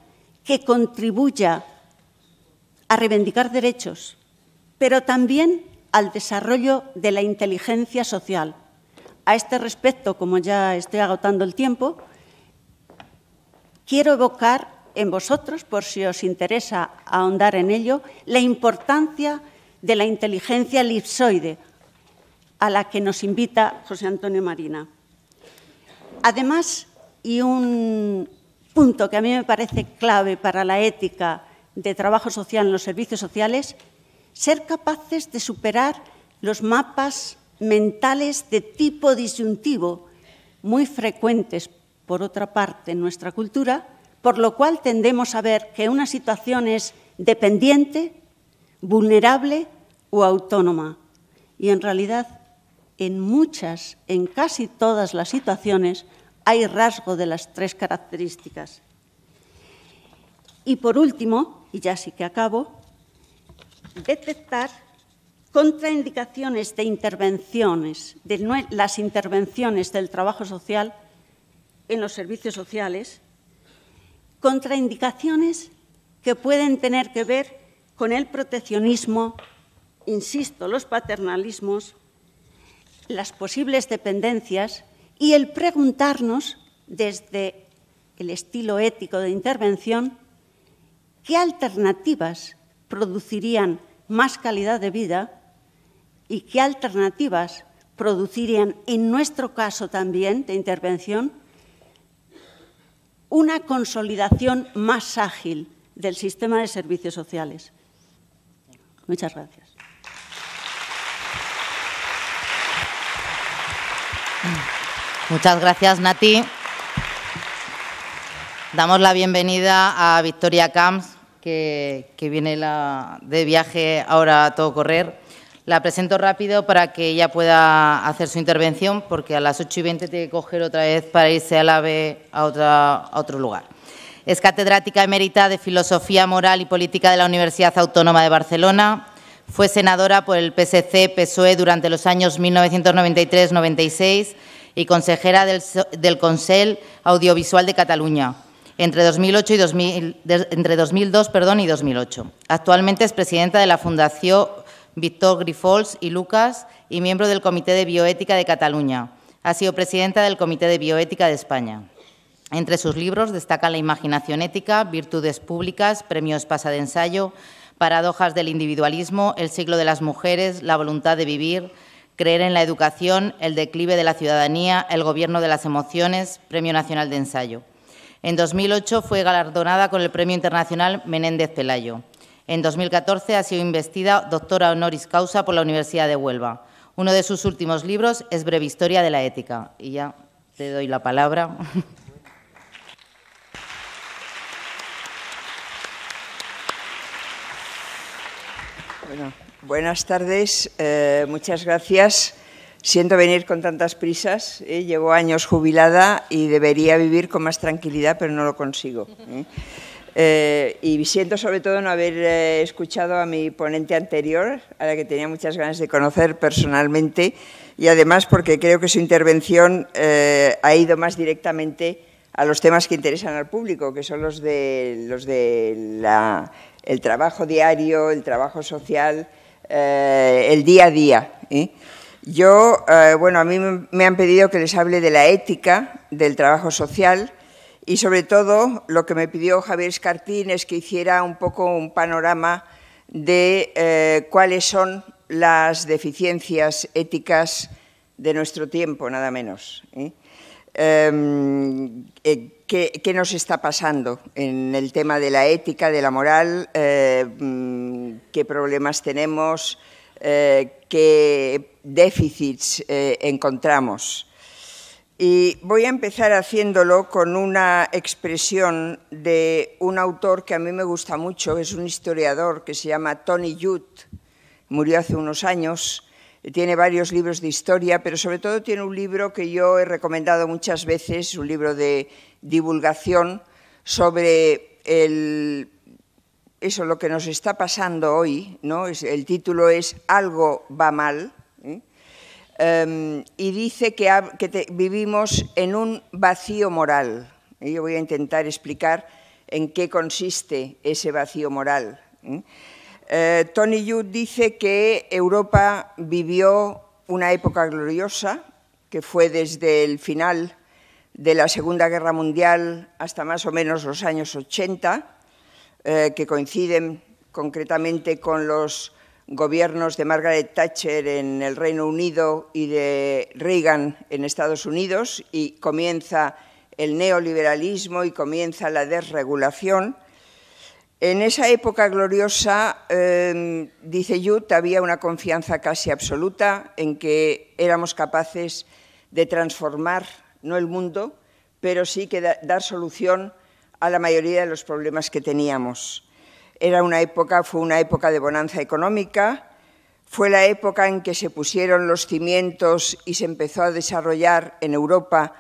que contribuya a reivindicar derechos, pero también al desarrollo de la inteligencia social. A este respecto, como ya estoy agotando el tiempo, quiero evocar en vosotros, por si os interesa ahondar en ello, la importancia de la inteligencia elipsoide a la que nos invita José Antonio Marina. Además, y un punto que a mí me parece clave para la ética de trabajo social en los servicios sociales, ser capaces de superar los mapas mentales de tipo disyuntivo, muy frecuentes, por otra parte, en nuestra cultura, por lo cual tendemos a ver que una situación es dependiente, vulnerable o autónoma. Y en realidad, en muchas, en casi todas las situaciones, hay rasgo de las tres características. Y por último, y ya sí que acabo, detectar contraindicaciones de intervenciones, de las intervenciones del trabajo social en los servicios sociales, contraindicaciones que pueden tener que ver con el proteccionismo, insisto, los paternalismos, las posibles dependencias y el preguntarnos desde el estilo ético de intervención qué alternativas producirían más calidad de vida y qué alternativas producirían, en nuestro caso también de intervención, una consolidación más ágil del sistema de servicios sociales. Muchas gracias. Muchas gracias, Nati. Damos la bienvenida a Victoria Camps, que, viene la, de viaje ahora a todo correr. La presento rápido para que ella pueda hacer su intervención, porque a las 8 y 20 tiene que coger otra vez para irse al AVE a, a otro lugar. Es catedrática emérita de Filosofía Moral y Política de la Universidad Autónoma de Barcelona. Fue senadora por el PSC-PSOE durante los años 1993-96 y consejera del, del Consell Audiovisual de Cataluña entre 2008 y entre 2002 perdón, y 2008. Actualmente es presidenta de la Fundación Víctor Grifols y Lucas y miembro del Comité de Bioética de Cataluña. Ha sido presidenta del Comité de Bioética de España. Entre sus libros destacan La imaginación ética, Virtudes públicas, Premio Espasa de Ensayo, Paradojas del individualismo, El siglo de las mujeres, La voluntad de vivir, Creer en la educación, El declive de la ciudadanía, El gobierno de las emociones, Premio Nacional de Ensayo. En 2008 fue galardonada con el Premio Internacional Menéndez Pelayo. En 2014 ha sido investida doctora honoris causa por la Universidad de Huelva. Uno de sus últimos libros es Breve Historia de la Ética. Y ya te doy la palabra. Bueno, buenas tardes, eh, muchas gracias. Siento venir con tantas prisas, ¿eh? llevo años jubilada y debería vivir con más tranquilidad, pero no lo consigo. ¿eh? Eh, y siento sobre todo no haber eh, escuchado a mi ponente anterior, a la que tenía muchas ganas de conocer personalmente, y además porque creo que su intervención ha ido más directamente a los temas que interesan al público, que son los de, los de el trabajo diario, el trabajo social, el día a día. Yo, eh, bueno, a mí me han pedido que les hable de la ética del trabajo social y sobre todo lo que me pidió Javier Escartín es que hiciera un poco un panorama de eh, cuáles son las deficiencias éticas de nuestro tiempo, nada menos. ¿eh? Em, ¿qué, nos está pasando en el tema de la ética, de la moral? Mm, ¿Qué problemas tenemos? Eh, qué déficits eh, encontramos. Y voy a empezar haciéndolo con una expresión de un autor que a mí me gusta mucho, es un historiador que se llama Tony Judd, murió hace unos años, tiene varios libros de historia, pero sobre todo tiene un libro que yo he recomendado muchas veces, un libro de divulgación sobre el eso lo que nos está pasando hoy, ¿no? el título es Algo va mal, ¿eh? em, y dice que, vivimos en un vacío moral. yo voy a intentar explicar en qué consiste ese vacío moral. ¿eh? Eh, Tony Yu dice que Europa vivió una época gloriosa, que fue desde el final de la Segunda Guerra Mundial hasta más o menos los años 80, eh, que coinciden concretamente con los gobiernos de Margaret Thatcher en el Reino Unido y de Reagan en Estados Unidos y comienza el neoliberalismo y comienza la desregulación. En esa época gloriosa, em, dice Yut, había una confianza casi absoluta en que éramos capaces de transformar, no el mundo, pero sí que dar solución la mayoría de los problemas que teníamos. Era una época, fue una época de bonanza económica, fue la época en que se pusieron los cimientos y se empezó a desarrollar en Europa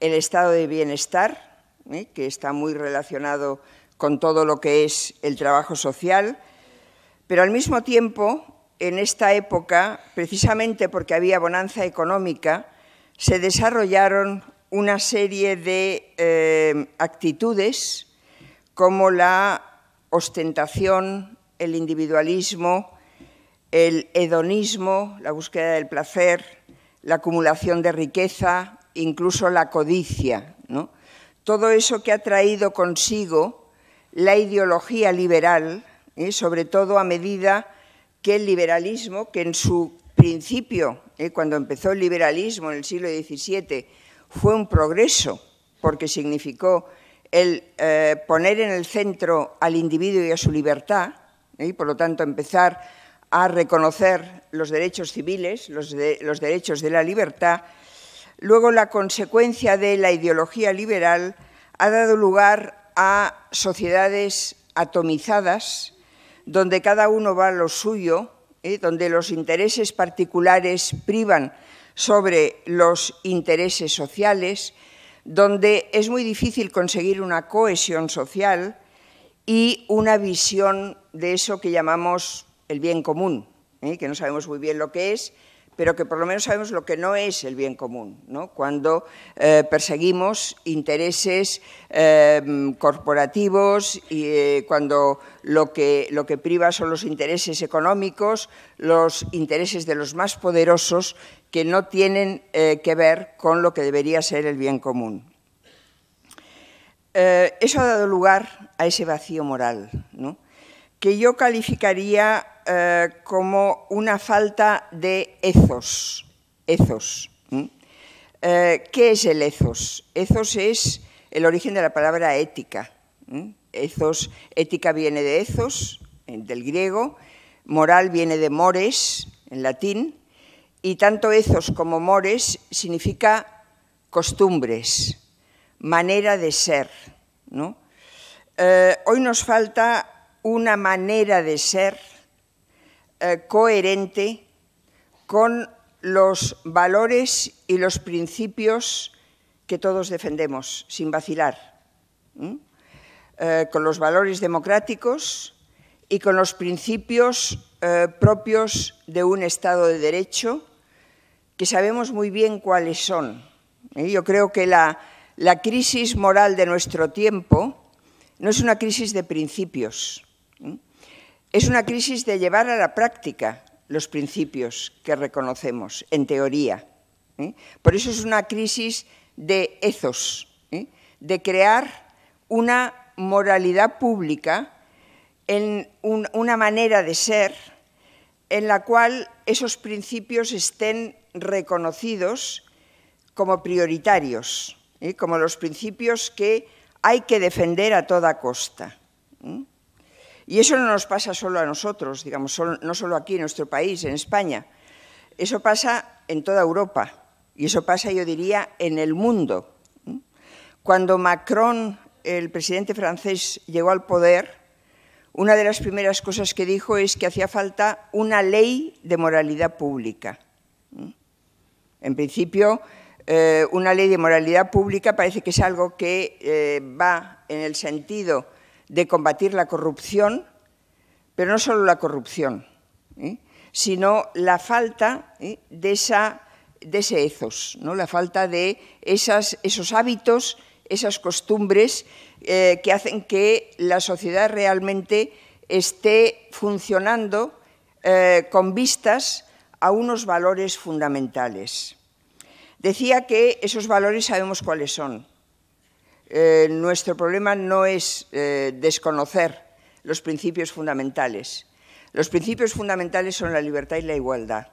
el estado de bienestar, ¿eh? que está muy relacionado con todo lo que es el trabajo social, pero al mismo tiempo, en esta época, precisamente porque había bonanza económica, se desarrollaron una serie de eh, actitudes como la ostentación, el individualismo, el hedonismo, la búsqueda del placer, la acumulación de riqueza, incluso la codicia. Todo eso que ha traído consigo la ideología liberal, ¿eh? sobre todo a medida que el liberalismo, que en su principio, ¿eh? cuando empezó el liberalismo en el siglo XVII, fue un progreso, porque significó el eh, poner en el centro al individuo y a su libertad, ¿eh? y por lo tanto empezar a reconocer los derechos civiles, los, derechos de la libertad. Luego la consecuencia de la ideología liberal ha dado lugar a sociedades atomizadas, donde cada uno va a lo suyo, ¿eh? donde los intereses particulares privan sobre los intereses sociales, donde es muy difícil conseguir una cohesión social y una visión de eso que llamamos el bien común, ¿eh? que no sabemos muy bien lo que es, pero que por lo menos sabemos lo que no es el bien común, cuando eh, perseguimos intereses eh, corporativos, y, cuando lo que, lo que priva son los intereses económicos, los intereses de los más poderosos que no tienen eh, que ver con lo que debería ser el bien común. Eh, eso ha dado lugar a ese vacío moral, que yo calificaría eh, como una falta de ethos. ¿Qué es el ethos? Ethos es el origen de la palabra ética. Ethos, ética viene de ethos, del griego, moral viene de mores, en latín, y tanto ethos como mores significa costumbres, manera de ser. Eh, hoy nos falta una manera de ser eh, coherente con los valores y los principios que todos defendemos, sin vacilar, eh, con los valores democráticos y con los principios propios de un Estado de Derecho sabemos muy bien cuáles son. ¿eh? Yo creo que la, la crisis moral de nuestro tiempo no es una crisis de principios, ¿eh? es una crisis de llevar a la práctica los principios que reconocemos en teoría. ¿eh? Por eso es una crisis de ethos, de crear una moralidad pública en una manera de ser en la cual esos principios estén reconocidos como prioritarios, y ¿eh? como los principios que hay que defender a toda costa. ¿eh? Y eso no nos pasa solo a nosotros, digamos, no solo aquí en nuestro país, en España. Eso pasa en toda Europa y eso pasa, yo diría, en el mundo. ¿eh? Cuando Macron, el presidente francés, llegó al poder, una de las primeras cosas que dijo es que hacía falta una ley de moralidad pública. En principio, eh, una ley de moralidad pública parece que es algo que eh, va en el sentido de combatir la corrupción, pero no solo la corrupción, ¿eh? sino la falta de, esa, ese ethos, ¿no? la falta de esos hábitos, esas costumbres que hacen que la sociedad realmente esté funcionando con vistas a unos valores fundamentales. Decía que esos valores sabemos cuáles son. Eh, nuestro problema no es eh, desconocer los principios fundamentales. Los principios fundamentales son la libertad y la igualdad.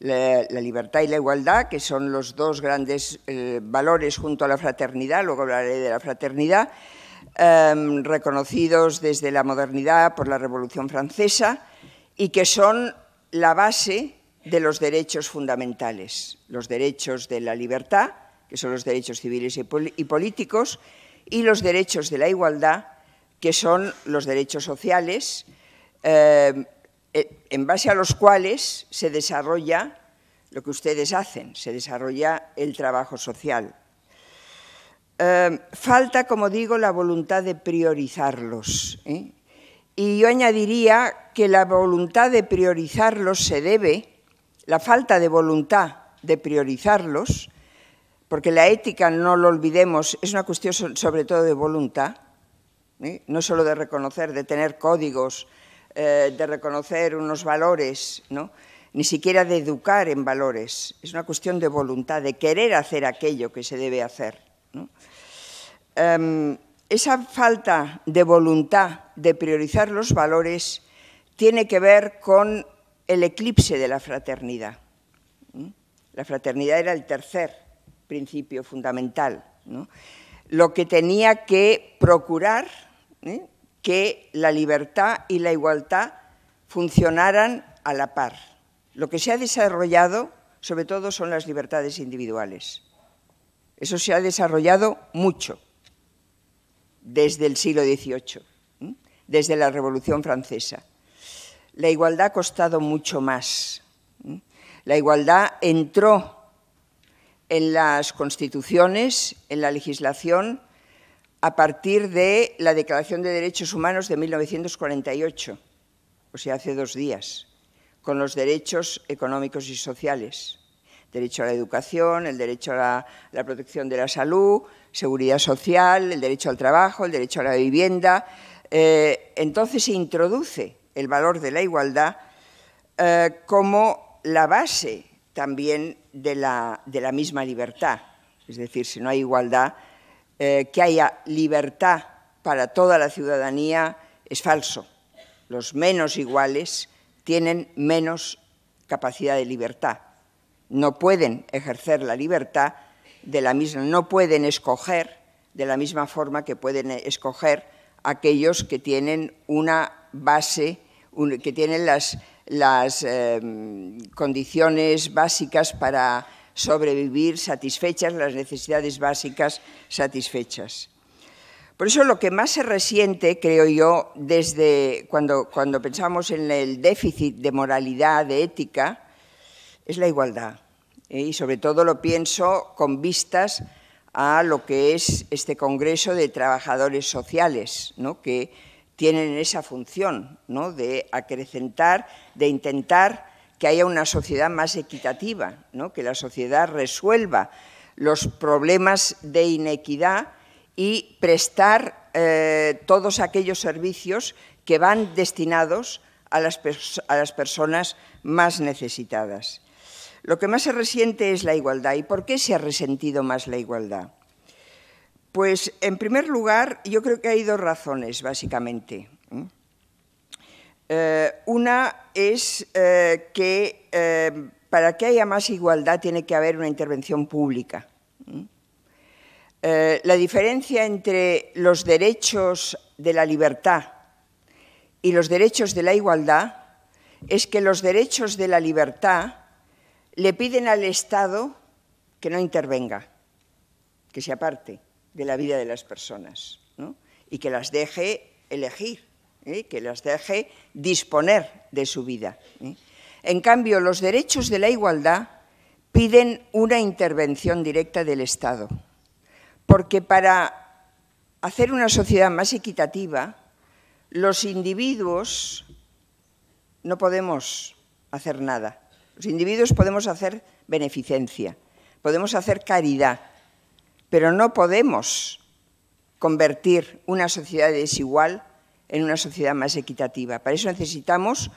La, libertad y la igualdad, que son los dos grandes eh, valores junto a la fraternidad, luego hablaré de la fraternidad, em, reconocidos desde la modernidad por la Revolución Francesa y que son la base de los derechos fundamentales, los derechos de la libertad, que son los derechos civiles y, políticos, y los derechos de la igualdad, que son los derechos sociales, eh, eh, en base a los cuales se desarrolla lo que ustedes hacen, se desarrolla el trabajo social. Eh, falta, como digo, la voluntad de priorizarlos. Y yo añadiría que la voluntad de priorizarlos se debe, la falta de voluntad de priorizarlos, porque la ética, no lo olvidemos, es una cuestión sobre todo de voluntad, ¿eh? no solo de reconocer, de tener códigos, eh, de reconocer unos valores, ni siquiera de educar en valores, es una cuestión de voluntad, de querer hacer aquello que se debe hacer. ¿no? Em, esa falta de voluntad de priorizar los valores tiene que ver con el eclipse de la fraternidad. La fraternidad era el tercer principio fundamental, lo que tenía que procurar que la libertad y la igualdad funcionaran a la par. Lo que se ha desarrollado, sobre todo, son las libertades individuales. Eso se ha desarrollado mucho desde el siglo XVIII, desde la Revolución Francesa. La igualdad ha costado mucho más. La igualdad entró en las constituciones, en la legislación, a partir de la Declaración de Derechos Humanos de 1948, o sea, hace dos días, con los derechos económicos y sociales derecho a la educación, el derecho a la, protección de la salud, seguridad social, el derecho al trabajo, el derecho a la vivienda. Eh, entonces se introduce el valor de la igualdad eh, como la base también de la, misma libertad. Es decir, si no hay igualdad, eh, que haya libertad para toda la ciudadanía es falso. Los menos iguales tienen menos capacidad de libertad no pueden ejercer la libertad de la misma, no pueden escoger de la misma forma que pueden eh, escoger aquellos que tienen una base, que tienen las, em, condiciones básicas para sobrevivir satisfechas, las necesidades básicas satisfechas. Por eso lo que más se resiente, creo yo, desde cuando, cuando pensamos en el déficit de moralidad, de ética, es la igualdad. Eh, y sobre todo lo pienso con vistas a lo que es este Congreso de Trabajadores Sociales, ¿no? que tienen esa función ¿no? de acrecentar, de intentar que haya una sociedad más equitativa, ¿no? que la sociedad resuelva los problemas de inequidad y prestar eh, todos aquellos servicios que van destinados a las personas más necesitadas. Lo que más se resiente es la igualdad. ¿Y por qué se ha resentido más la igualdad? Pues, en primer lugar, yo creo que hay dos razones, básicamente. Eh, una es eh, que eh, para que haya más igualdad tiene que haber una intervención pública. la diferencia entre los derechos de la libertad y los derechos de la igualdad es que los derechos de la libertad le piden al Estado que no intervenga, que se aparte de la vida de las personas y que las deje elegir, ¿eh? que las deje disponer de su vida. ¿eh? En cambio, los derechos de la igualdad piden una intervención directa del Estado, porque para hacer una sociedad más equitativa, los individuos no podemos hacer nada. Los individuos podemos hacer beneficencia, podemos hacer caridad, pero no podemos convertir una sociedad desigual en una sociedad más equitativa. Para eso necesitamos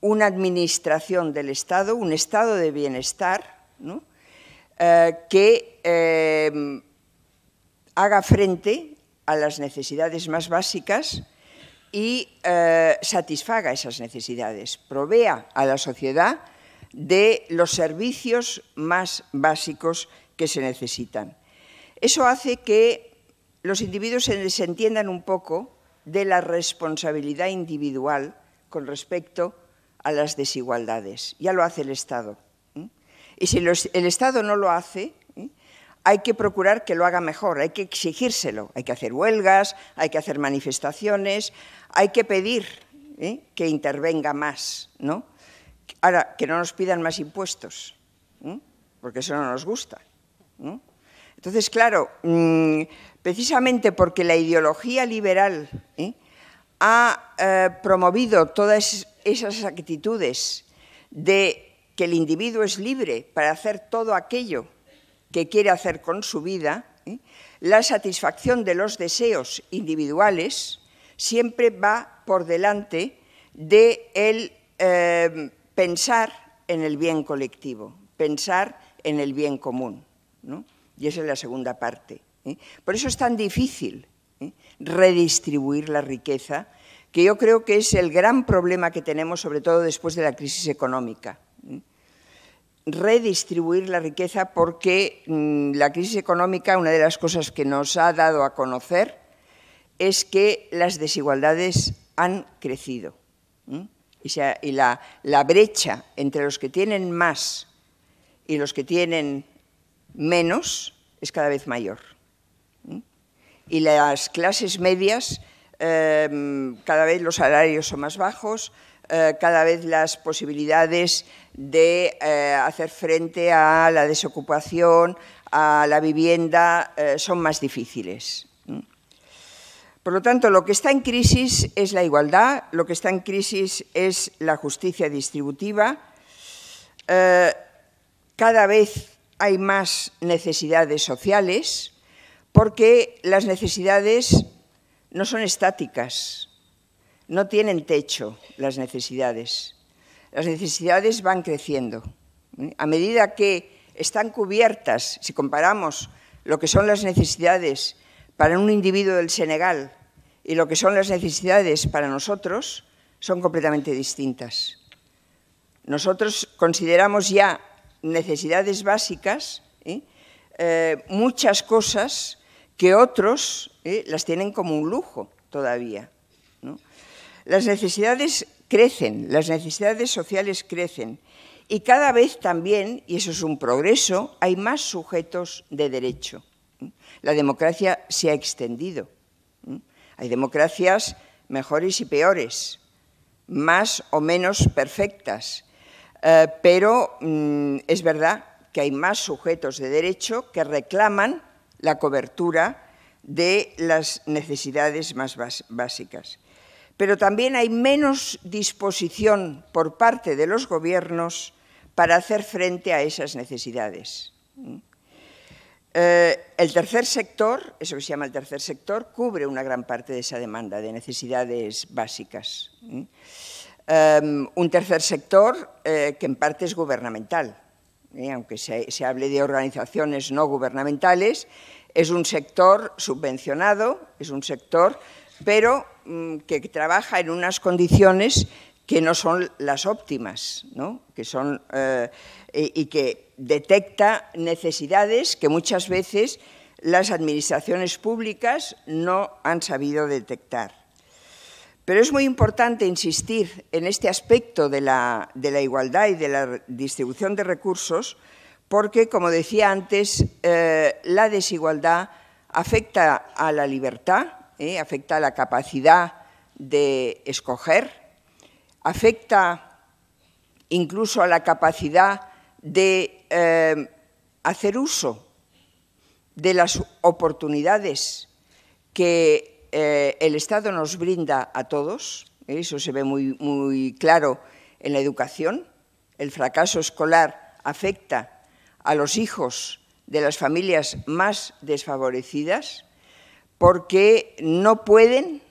una administración del Estado, un estado de bienestar eh, que eh, haga frente a las necesidades más básicas y eh, satisfaga esas necesidades, provea a la sociedad de los servicios más básicos que se necesitan. Eso hace que los individuos se desentiendan un poco de la responsabilidad individual con respecto a las desigualdades. Ya lo hace el Estado. ¿eh? Y si el Estado no lo hace, ¿eh? hay que procurar que lo haga mejor, hay que exigírselo, hay que hacer huelgas, hay que hacer manifestaciones, hay que pedir ¿eh? que intervenga más, ¿no? Ahora, que no nos pidan más impuestos, porque eso no nos gusta. Entonces, claro, mm, precisamente porque la ideología liberal ¿eh? ha eh, promovido todas esas actitudes de que el individuo es libre para hacer todo aquello que quiere hacer con su vida, ¿eh? la satisfacción de los deseos individuales siempre va por delante de el pensar en el bien colectivo, pensar en el bien común. Y esa es la segunda parte. ¿eh? Por eso es tan difícil ¿eh? redistribuir la riqueza, que yo creo que es el gran problema que tenemos, sobre todo después de la crisis económica. ¿eh? Redistribuir la riqueza porque mm, la crisis económica, una de las cosas que nos ha dado a conocer, es que las desigualdades han crecido y, la, brecha entre los que tienen más y los que tienen menos es cada vez mayor. Y las clases medias, em, cada vez los salarios son más bajos, eh, cada vez las posibilidades de eh, hacer frente a la desocupación, a la vivienda, eh, son más difíciles. Por lo tanto, lo que está en crisis es la igualdad, lo que está en crisis es la justicia distributiva. Eh, cada vez hay más necesidades sociales porque las necesidades no son estáticas, no tienen techo las necesidades. Las necesidades van creciendo. ¿eh? A medida que están cubiertas, si comparamos lo que son las necesidades para un individuo del Senegal y lo que son las necesidades para nosotros son completamente distintas. Nosotros consideramos ya necesidades básicas ¿eh? Eh, muchas cosas que otros ¿eh? las tienen como un lujo todavía. Las necesidades crecen, las necesidades sociales crecen y cada vez también, y eso es un progreso, hay más sujetos de derecho. La democracia se ha extendido hay democracias mejores y peores, más o menos perfectas, eh, pero mm, es verdad que hay más sujetos de derecho que reclaman la cobertura de las necesidades más básicas. Pero también hay menos disposición por parte de los gobiernos para hacer frente a esas necesidades. Eh, el tercer sector, eso que se llama el tercer sector, cubre una gran parte de esa demanda de necesidades básicas. Em, un tercer sector eh, que en parte es gubernamental, ¿eh? aunque se, se hable de organizaciones no gubernamentales, es un sector subvencionado, es un sector, pero mm, que trabaja en unas condiciones que no son las óptimas, que son, eh, y que detecta necesidades que muchas veces las administraciones públicas no han sabido detectar. Pero es muy importante insistir en este aspecto de la, igualdad y de la distribución de recursos, porque, como decía antes, eh, la desigualdad afecta a la libertad, ¿eh? afecta a la capacidad de escoger, afecta incluso a la capacidad de eh, hacer uso de las oportunidades que eh, el Estado nos brinda a todos. ¿eh? Eso se ve muy claro en la educación. El fracaso escolar afecta a los hijos de las familias más desfavorecidas porque no pueden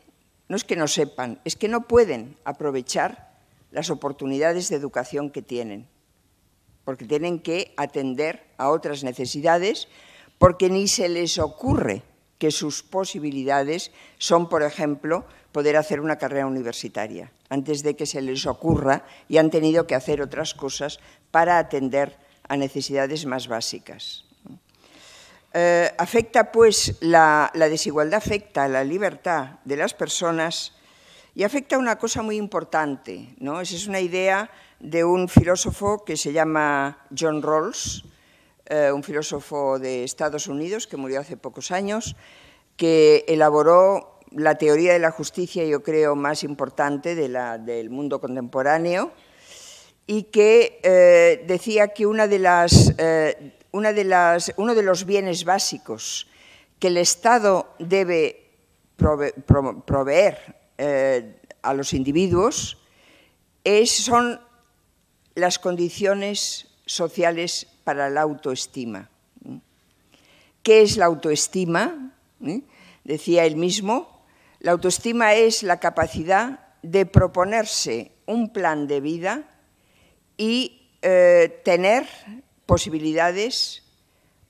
no es que no sepan, es que no pueden aprovechar las oportunidades de educación que tienen, porque tienen que atender a otras necesidades, porque ni se les ocurre que sus posibilidades son, por ejemplo, poder hacer una carrera universitaria, antes de que se les ocurra y han tenido que hacer otras cosas para atender a necesidades más básicas. Eh, afecta, pues, la, desigualdad afecta a la libertad de las personas y afecta a una cosa muy importante, ¿no? Esa es una idea de un filósofo que se llama John Rawls, eh, un filósofo de Estados Unidos que murió hace pocos años, que elaboró la teoría de la justicia, yo creo, más importante del mundo contemporáneo, y que eh, decía que una de las uno de los bienes básicos que el Estado debe proveer eh, a los individuos es, son las condiciones sociales para la autoestima. ¿Qué es la autoestima? Decía él mismo, la autoestima es la capacidad de proponerse un plan de vida y eh, tener posibilidades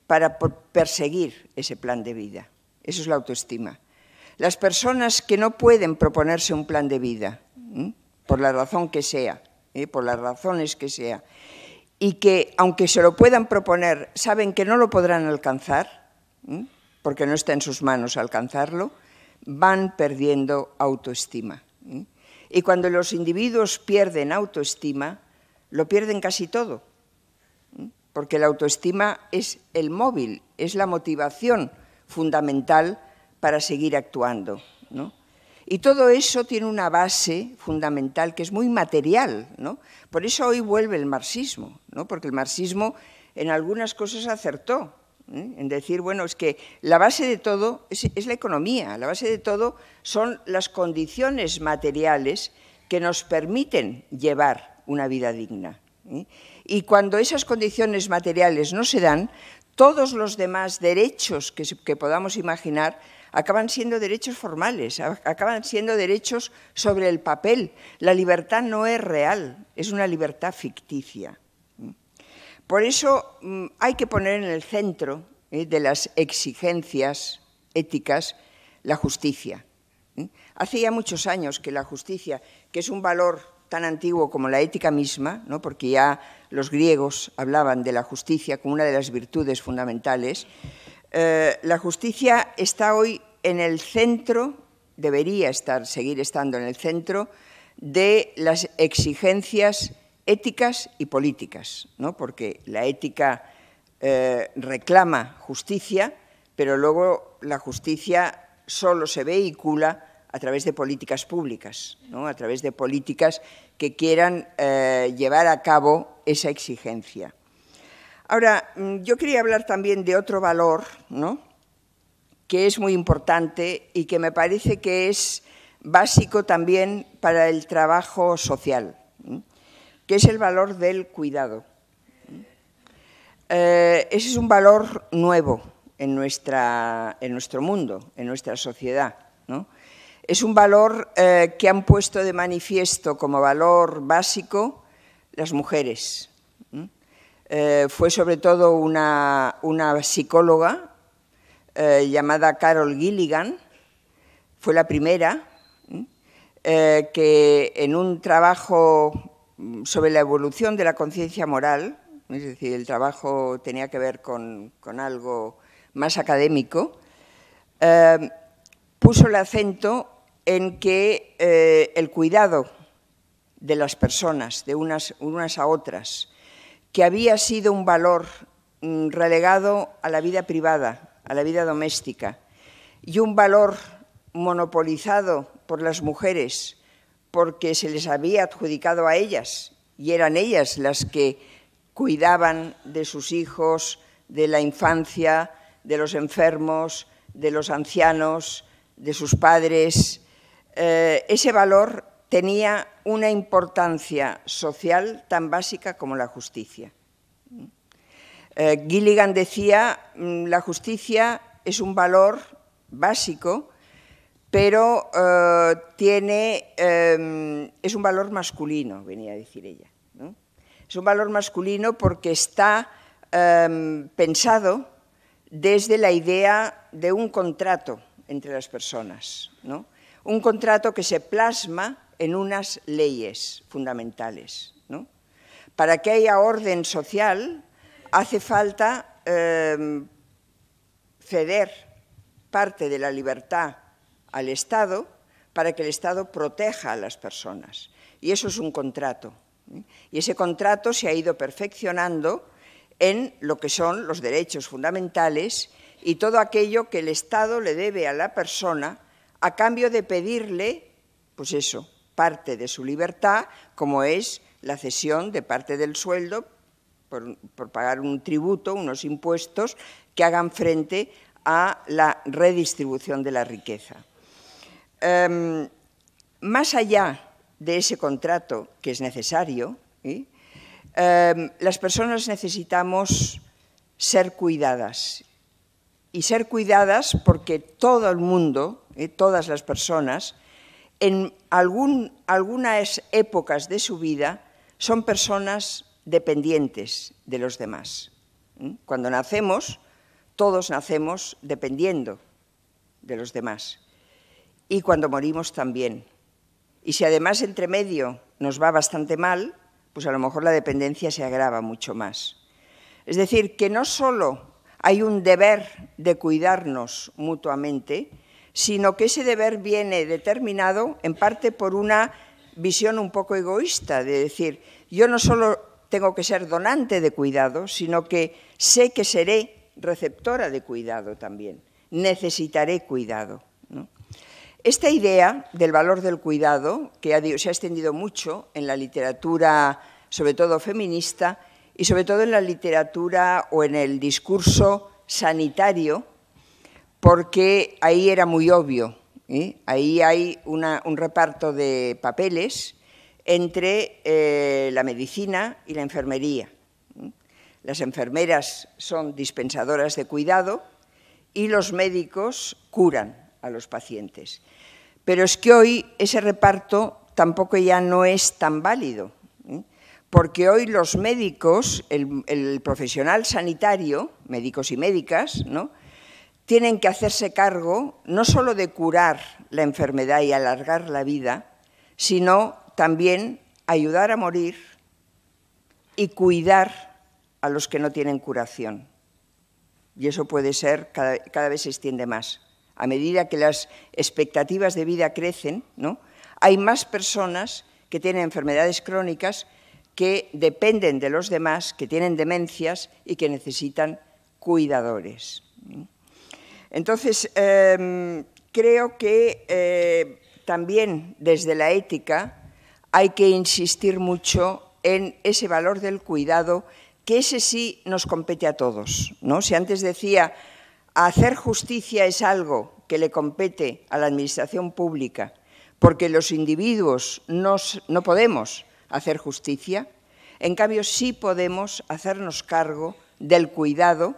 para perseguir ese plan de vida. Eso es la autoestima. Las personas que no pueden proponerse un plan de vida, por la razón que sea, ¿eh? por las razones que sea, y que aunque se lo puedan proponer, saben que no lo podrán alcanzar, porque no está en sus manos alcanzarlo, van perdiendo autoestima. Y cuando los individuos pierden autoestima, lo pierden casi todo porque la autoestima es el móvil, es la motivación fundamental para seguir actuando. Y todo eso tiene una base fundamental que es muy material. ¿no? Por eso hoy vuelve el marxismo, ¿no? porque el marxismo en algunas cosas acertó, ¿eh? en decir, bueno, es que la base de todo es, la economía, la base de todo son las condiciones materiales que nos permiten llevar una vida digna. ¿eh? Y cuando esas condiciones materiales no se dan, todos los demás derechos que, podamos imaginar acaban siendo derechos formales, acaban siendo derechos sobre el papel. La libertad no es real, es una libertad ficticia. Por eso mm, hay que poner en el centro eh, de las exigencias éticas la justicia. ¿Mm? Hace ya muchos años que la justicia, que es un valor tan antiguo como la ética misma, porque ya los griegos hablaban de la justicia como una de las virtudes fundamentales, eh, la justicia está hoy en el centro, debería estar, seguir estando en el centro de las exigencias éticas y políticas, porque la ética eh, reclama justicia, pero luego la justicia solo se vehicula a través de políticas públicas, a través de políticas que quieran eh, llevar a cabo esa exigencia. Ahora, mm, yo quería hablar también de otro valor, ¿no? que es muy importante y que me parece que es básico también para el trabajo social, que es el valor del cuidado. Eh, ese es un valor nuevo en, nuestra, en nuestro mundo, en nuestra sociedad. ¿no? Es un valor eh, que han puesto de manifiesto como valor básico las mujeres. Eh, fue sobre todo una, psicóloga eh, llamada Carol Gilligan, fue la primera, que en un trabajo mm, sobre la evolución de la conciencia moral, es decir, el trabajo tenía que ver con, algo más académico, puso el acento en que eh, el cuidado de las personas, de unas a otras, que había sido un valor mm, relegado a la vida privada, a la vida doméstica, y un valor monopolizado por las mujeres, porque se les había adjudicado a ellas, y eran ellas las que cuidaban de sus hijos, de la infancia, de los enfermos, de los ancianos, de sus padres, eh, ese valor tenía una importancia social tan básica como la justicia. Eh, Gilligan decía, mm, la justicia es un valor básico, pero eh, tiene, em, es un valor masculino, venía a decir ella. Es un valor masculino porque está em, pensado desde la idea de un contrato entre las personas un contrato que se plasma en unas leyes fundamentales. ¿no? Para que haya orden social hace falta em, ceder parte de la libertad al Estado para que el Estado proteja a las personas. Y eso es un contrato. ¿eh? Y ese contrato se ha ido perfeccionando en lo que son los derechos fundamentales y todo aquello que el Estado le debe a la persona a cambio de pedirle, pues eso, parte de su libertad, como es la cesión de parte del sueldo por, pagar un tributo, unos impuestos que hagan frente a la redistribución de la riqueza. Em, más allá de ese contrato, que es necesario, em, las personas necesitamos ser cuidadas. Y ser cuidadas porque todo el mundo todas las personas, en algunas épocas de su vida son personas dependientes de los demás. ¿Mm? Cuando nacemos, todos nacemos dependiendo de los demás. Y cuando morimos también. Y si además entre medio nos va bastante mal, pues a lo mejor la dependencia se agrava mucho más. Es decir, que no solo hay un deber de cuidarnos mutuamente, sino que ese deber viene determinado en parte por una visión un poco egoísta, de decir, yo no solo tengo que ser donante de cuidado, sino que sé que seré receptora de cuidado también, necesitaré cuidado. Esta idea del valor del cuidado, que se ha extendido mucho en la literatura, sobre todo feminista, y sobre todo en la literatura o en el discurso sanitario porque ahí era muy obvio. ¿eh? Ahí hay un reparto de papeles entre eh, la medicina y la enfermería. ¿eh? Las enfermeras son dispensadoras de cuidado y los médicos curan a los pacientes. Pero es que hoy ese reparto tampoco ya no es tan válido, porque hoy los médicos, el, profesional sanitario, médicos y médicas, ¿no? tienen que hacerse cargo no solo de curar la enfermedad y alargar la vida, sino también ayudar a morir y cuidar a los que no tienen curación. Y eso puede ser, cada, vez se extiende más. A medida que las expectativas de vida crecen, hay más personas que tienen enfermedades crónicas que dependen de los demás, que tienen demencias y que necesitan cuidadores. Entonces, em, creo que eh, también desde la ética hay que insistir mucho en ese valor del cuidado, que ese sí nos compete a todos. Si antes decía, hacer justicia es algo que le compete a la Administración Pública, porque los individuos no podemos hacer justicia, en cambio sí podemos hacernos cargo del cuidado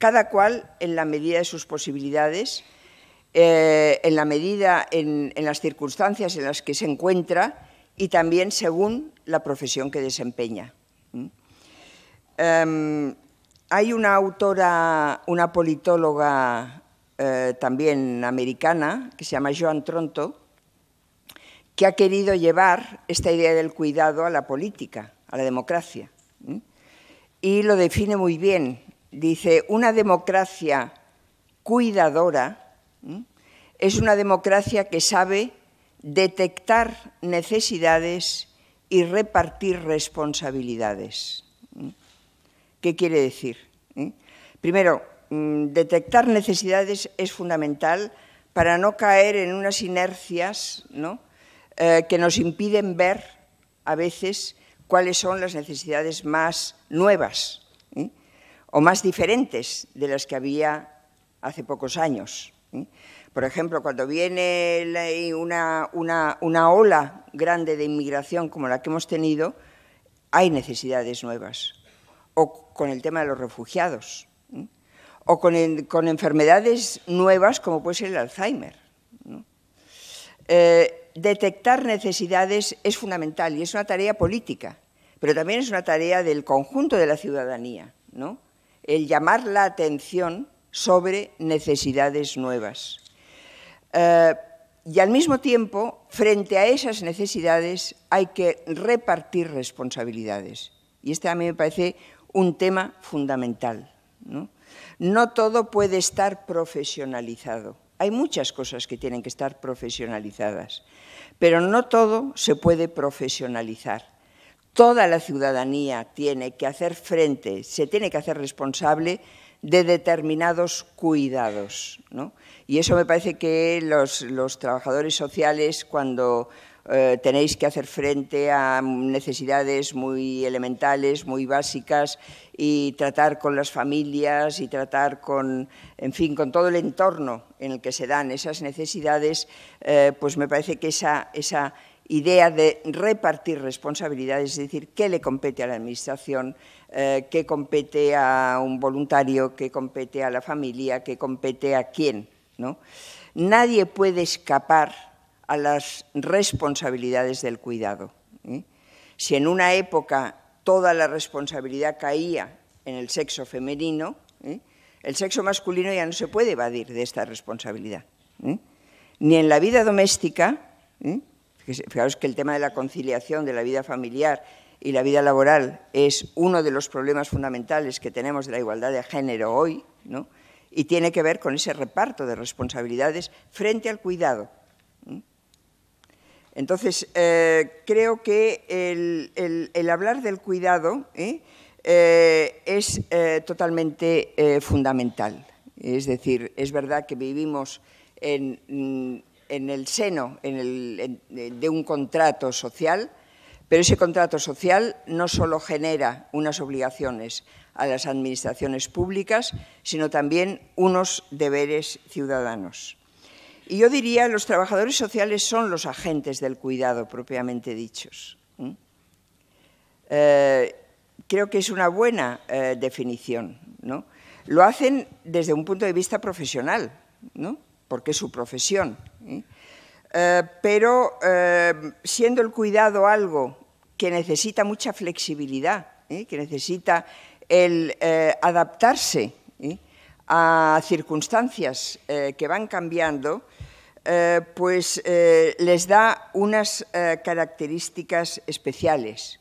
cada cual en la medida de sus posibilidades, eh, en la medida, en, las circunstancias en las que se encuentra y también según la profesión que desempeña. Em, hay una autora, una politóloga eh, también americana, que se llama Joan Tronto, que ha querido llevar esta idea del cuidado a la política, a la democracia. Y lo define muy bien. Dice, una democracia cuidadora es una democracia que sabe detectar necesidades y repartir responsabilidades. ¿Qué quiere decir? Primero, mm, detectar necesidades es fundamental para no caer en unas inercias eh, que nos impiden ver a veces cuáles son las necesidades más nuevas o más diferentes de las que había hace pocos años. ¿eh? Por ejemplo, cuando viene una, ola grande de inmigración como la que hemos tenido, hay necesidades nuevas. O con el tema de los refugiados. ¿eh? O con, enfermedades nuevas como puede ser el Alzheimer. Eh, detectar necesidades es fundamental y es una tarea política, pero también es una tarea del conjunto de la ciudadanía. ¿no? el llamar la atención sobre necesidades nuevas. Eh, y al mismo tiempo, frente a esas necesidades hay que repartir responsabilidades. Y este a mí me parece un tema fundamental. no todo puede estar profesionalizado. Hay muchas cosas que tienen que estar profesionalizadas, pero no todo se puede profesionalizar. Toda la ciudadanía tiene que hacer frente, se tiene que hacer responsable de determinados cuidados. ¿no? Y eso me parece que los, trabajadores sociales, cuando eh, tenéis que hacer frente a necesidades muy elementales, muy básicas, y tratar con las familias y tratar con, en fin, con todo el entorno en el que se dan esas necesidades, eh, pues me parece que esa idea de repartir responsabilidades, es decir, qué le compete a la Administración, eh, qué compete a un voluntario, qué compete a la familia, qué compete a quién. ¿no? Nadie puede escapar a las responsabilidades del cuidado. ¿eh? Si en una época toda la responsabilidad caía en el sexo femenino, ¿eh? el sexo masculino ya no se puede evadir de esta responsabilidad. Ni en la vida doméstica, Fijaos que el tema de la conciliación de la vida familiar y la vida laboral es uno de los problemas fundamentales que tenemos de la igualdad de género hoy, y tiene que ver con ese reparto de responsabilidades frente al cuidado. Entonces, eh, creo que el, hablar del cuidado ¿eh? Eh, es totalmente fundamental. Es decir, es verdad que vivimos en mm, en el seno eh, de un contrato social, pero ese contrato social no solo genera unas obligaciones a las administraciones públicas, sino también unos deberes ciudadanos. Y yo diría, que los trabajadores sociales son los agentes del cuidado propiamente dichos. Eh, creo que es una buena eh, definición. ¿no? Lo hacen desde un punto de vista profesional, ¿no? porque es su profesión. ¿eh? Eh, pero eh, siendo el cuidado algo que necesita mucha flexibilidad, que necesita el adaptarse a circunstancias que van cambiando, pues les da unas características especiales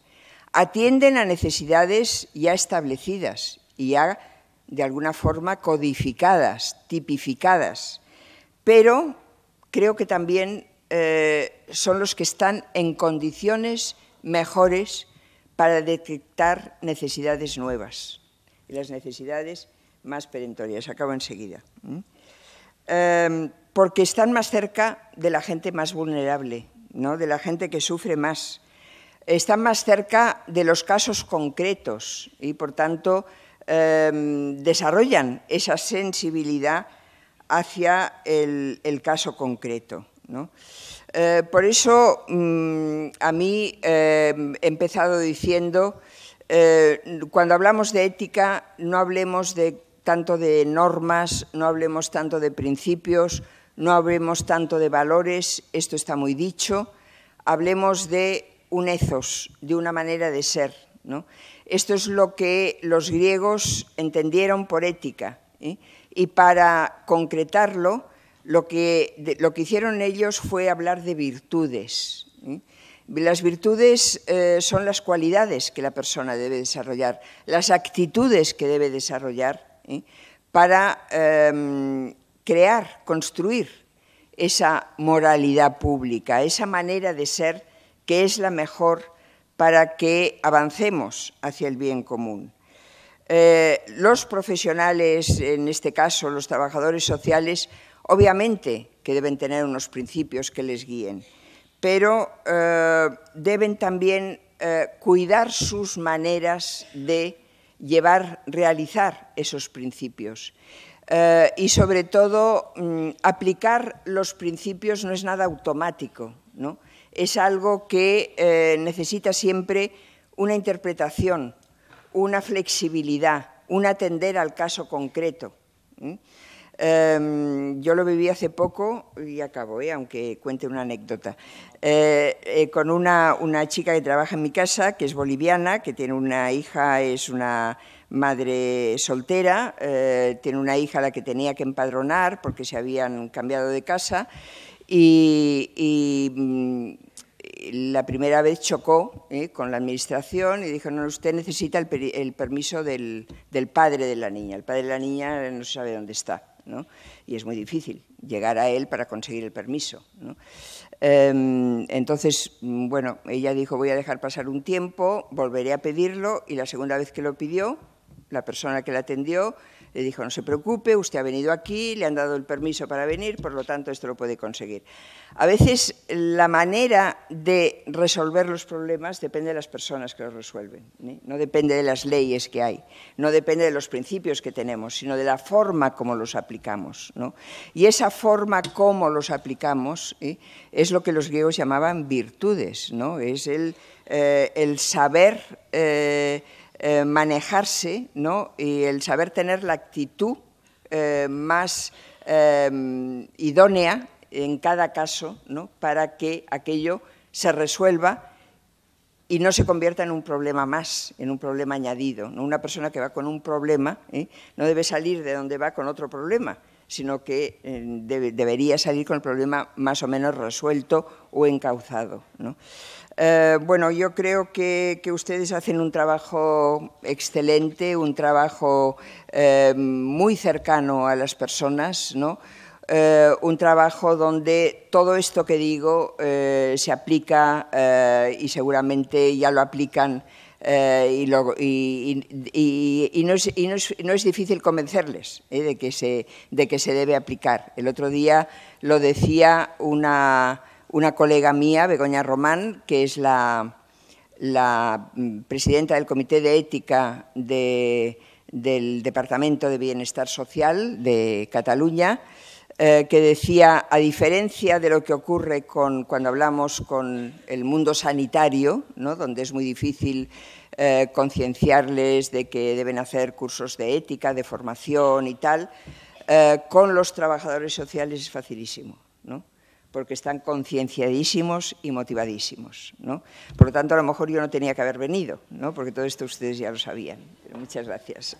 atienden a necesidades ya establecidas y ya de alguna forma codificadas, tipificadas, pero creo que también eh, son los que están en condiciones mejores para detectar necesidades nuevas y las necesidades más perentorias. Acabo enseguida. Em, porque están más cerca de la gente más vulnerable, ¿no? de la gente que sufre más. Están más cerca de los casos concretos y, por tanto, em, desarrollan esa sensibilidad hacia el, caso concreto. Eh, por eso, mm, a mí eh, he empezado diciendo, eh, cuando hablamos de ética, no hablemos tanto de normas, no hablemos tanto de principios, no hablemos tanto de valores, esto está muy dicho, hablemos de un ethos, de una manera de ser. Esto es lo que los griegos entendieron por ética. Y para concretarlo, lo que, lo que hicieron ellos fue hablar de virtudes. Las virtudes eh, son las cualidades que la persona debe desarrollar, las actitudes que debe desarrollar para em, crear, construir esa moralidad pública, esa manera de ser que es la mejor para que avancemos hacia el bien común. Eh, los profesionales, en este caso los trabajadores sociales, obviamente que deben tener unos principios que les guíen, pero eh, deben también eh, cuidar sus maneras de llevar, realizar esos principios. y sobre todo, mm, aplicar los principios no es nada automático, es algo que necesita siempre una interpretación, una flexibilidad, un atender al caso concreto. Em, yo lo viví hace poco y acabo, ¿eh? aunque cuente una anécdota, eh, eh, con una, chica que trabaja en mi casa, que es boliviana, que tiene una hija, es una madre soltera, tiene una hija a la que tenía que empadronar porque se habían cambiado de casa y mm, la primera vez chocó eh, con la administración y dijo, no, usted necesita el, permiso del, padre de la niña. El padre de la niña no sabe dónde está. ¿no? Y es muy difícil llegar a él para conseguir el permiso. Em, entonces, bueno, ella dijo, voy a dejar pasar un tiempo, volveré a pedirlo y la segunda vez que lo pidió, la persona que la atendió le dijo, no se preocupe, usted ha venido aquí, le han dado el permiso para venir, por lo tanto esto lo puede conseguir. A veces la manera de resolver los problemas depende de las personas que los resuelven, ¿eh? no depende de las leyes que hay, no depende de los principios que tenemos, sino de la forma como los aplicamos. Y esa forma como los aplicamos ¿eh? es lo que los griegos llamaban virtudes, ¿no? es el, eh, el saber eh, manejarse ¿no? y el saber tener la actitud eh, más eh, idónea en cada caso ¿no? para que aquello se resuelva y no se convierta en un problema más, en un problema añadido. ¿no? Una persona que va con un problema no debe salir de donde va con otro problema, sino que debería salir con el problema más o menos resuelto o encauzado. ¿no? Eh, bueno, yo creo que, ustedes hacen un trabajo excelente, un trabajo eh, muy cercano a las personas, ¿no? Eh, un trabajo donde todo esto que digo se aplica y seguramente ya lo aplican y, no es, difícil convencerles de que se debe aplicar. El otro día lo decía una, una colega mía, Begoña Román, que es la, mm, presidenta del Comité de Ética del Departamento de Bienestar Social de Cataluña, eh, que decía, a diferencia de lo que ocurre cuando hablamos con el mundo sanitario, donde es muy difícil eh, concienciarles de que deben hacer cursos de ética, de formación y tal, eh, con los trabajadores sociales es facilísimo porque están concienciadísimos y motivadísimos. ¿no? Por lo tanto, a lo mejor yo no tenía que haber venido, ¿no? porque todo esto ustedes ya lo sabían. Pero muchas gracias.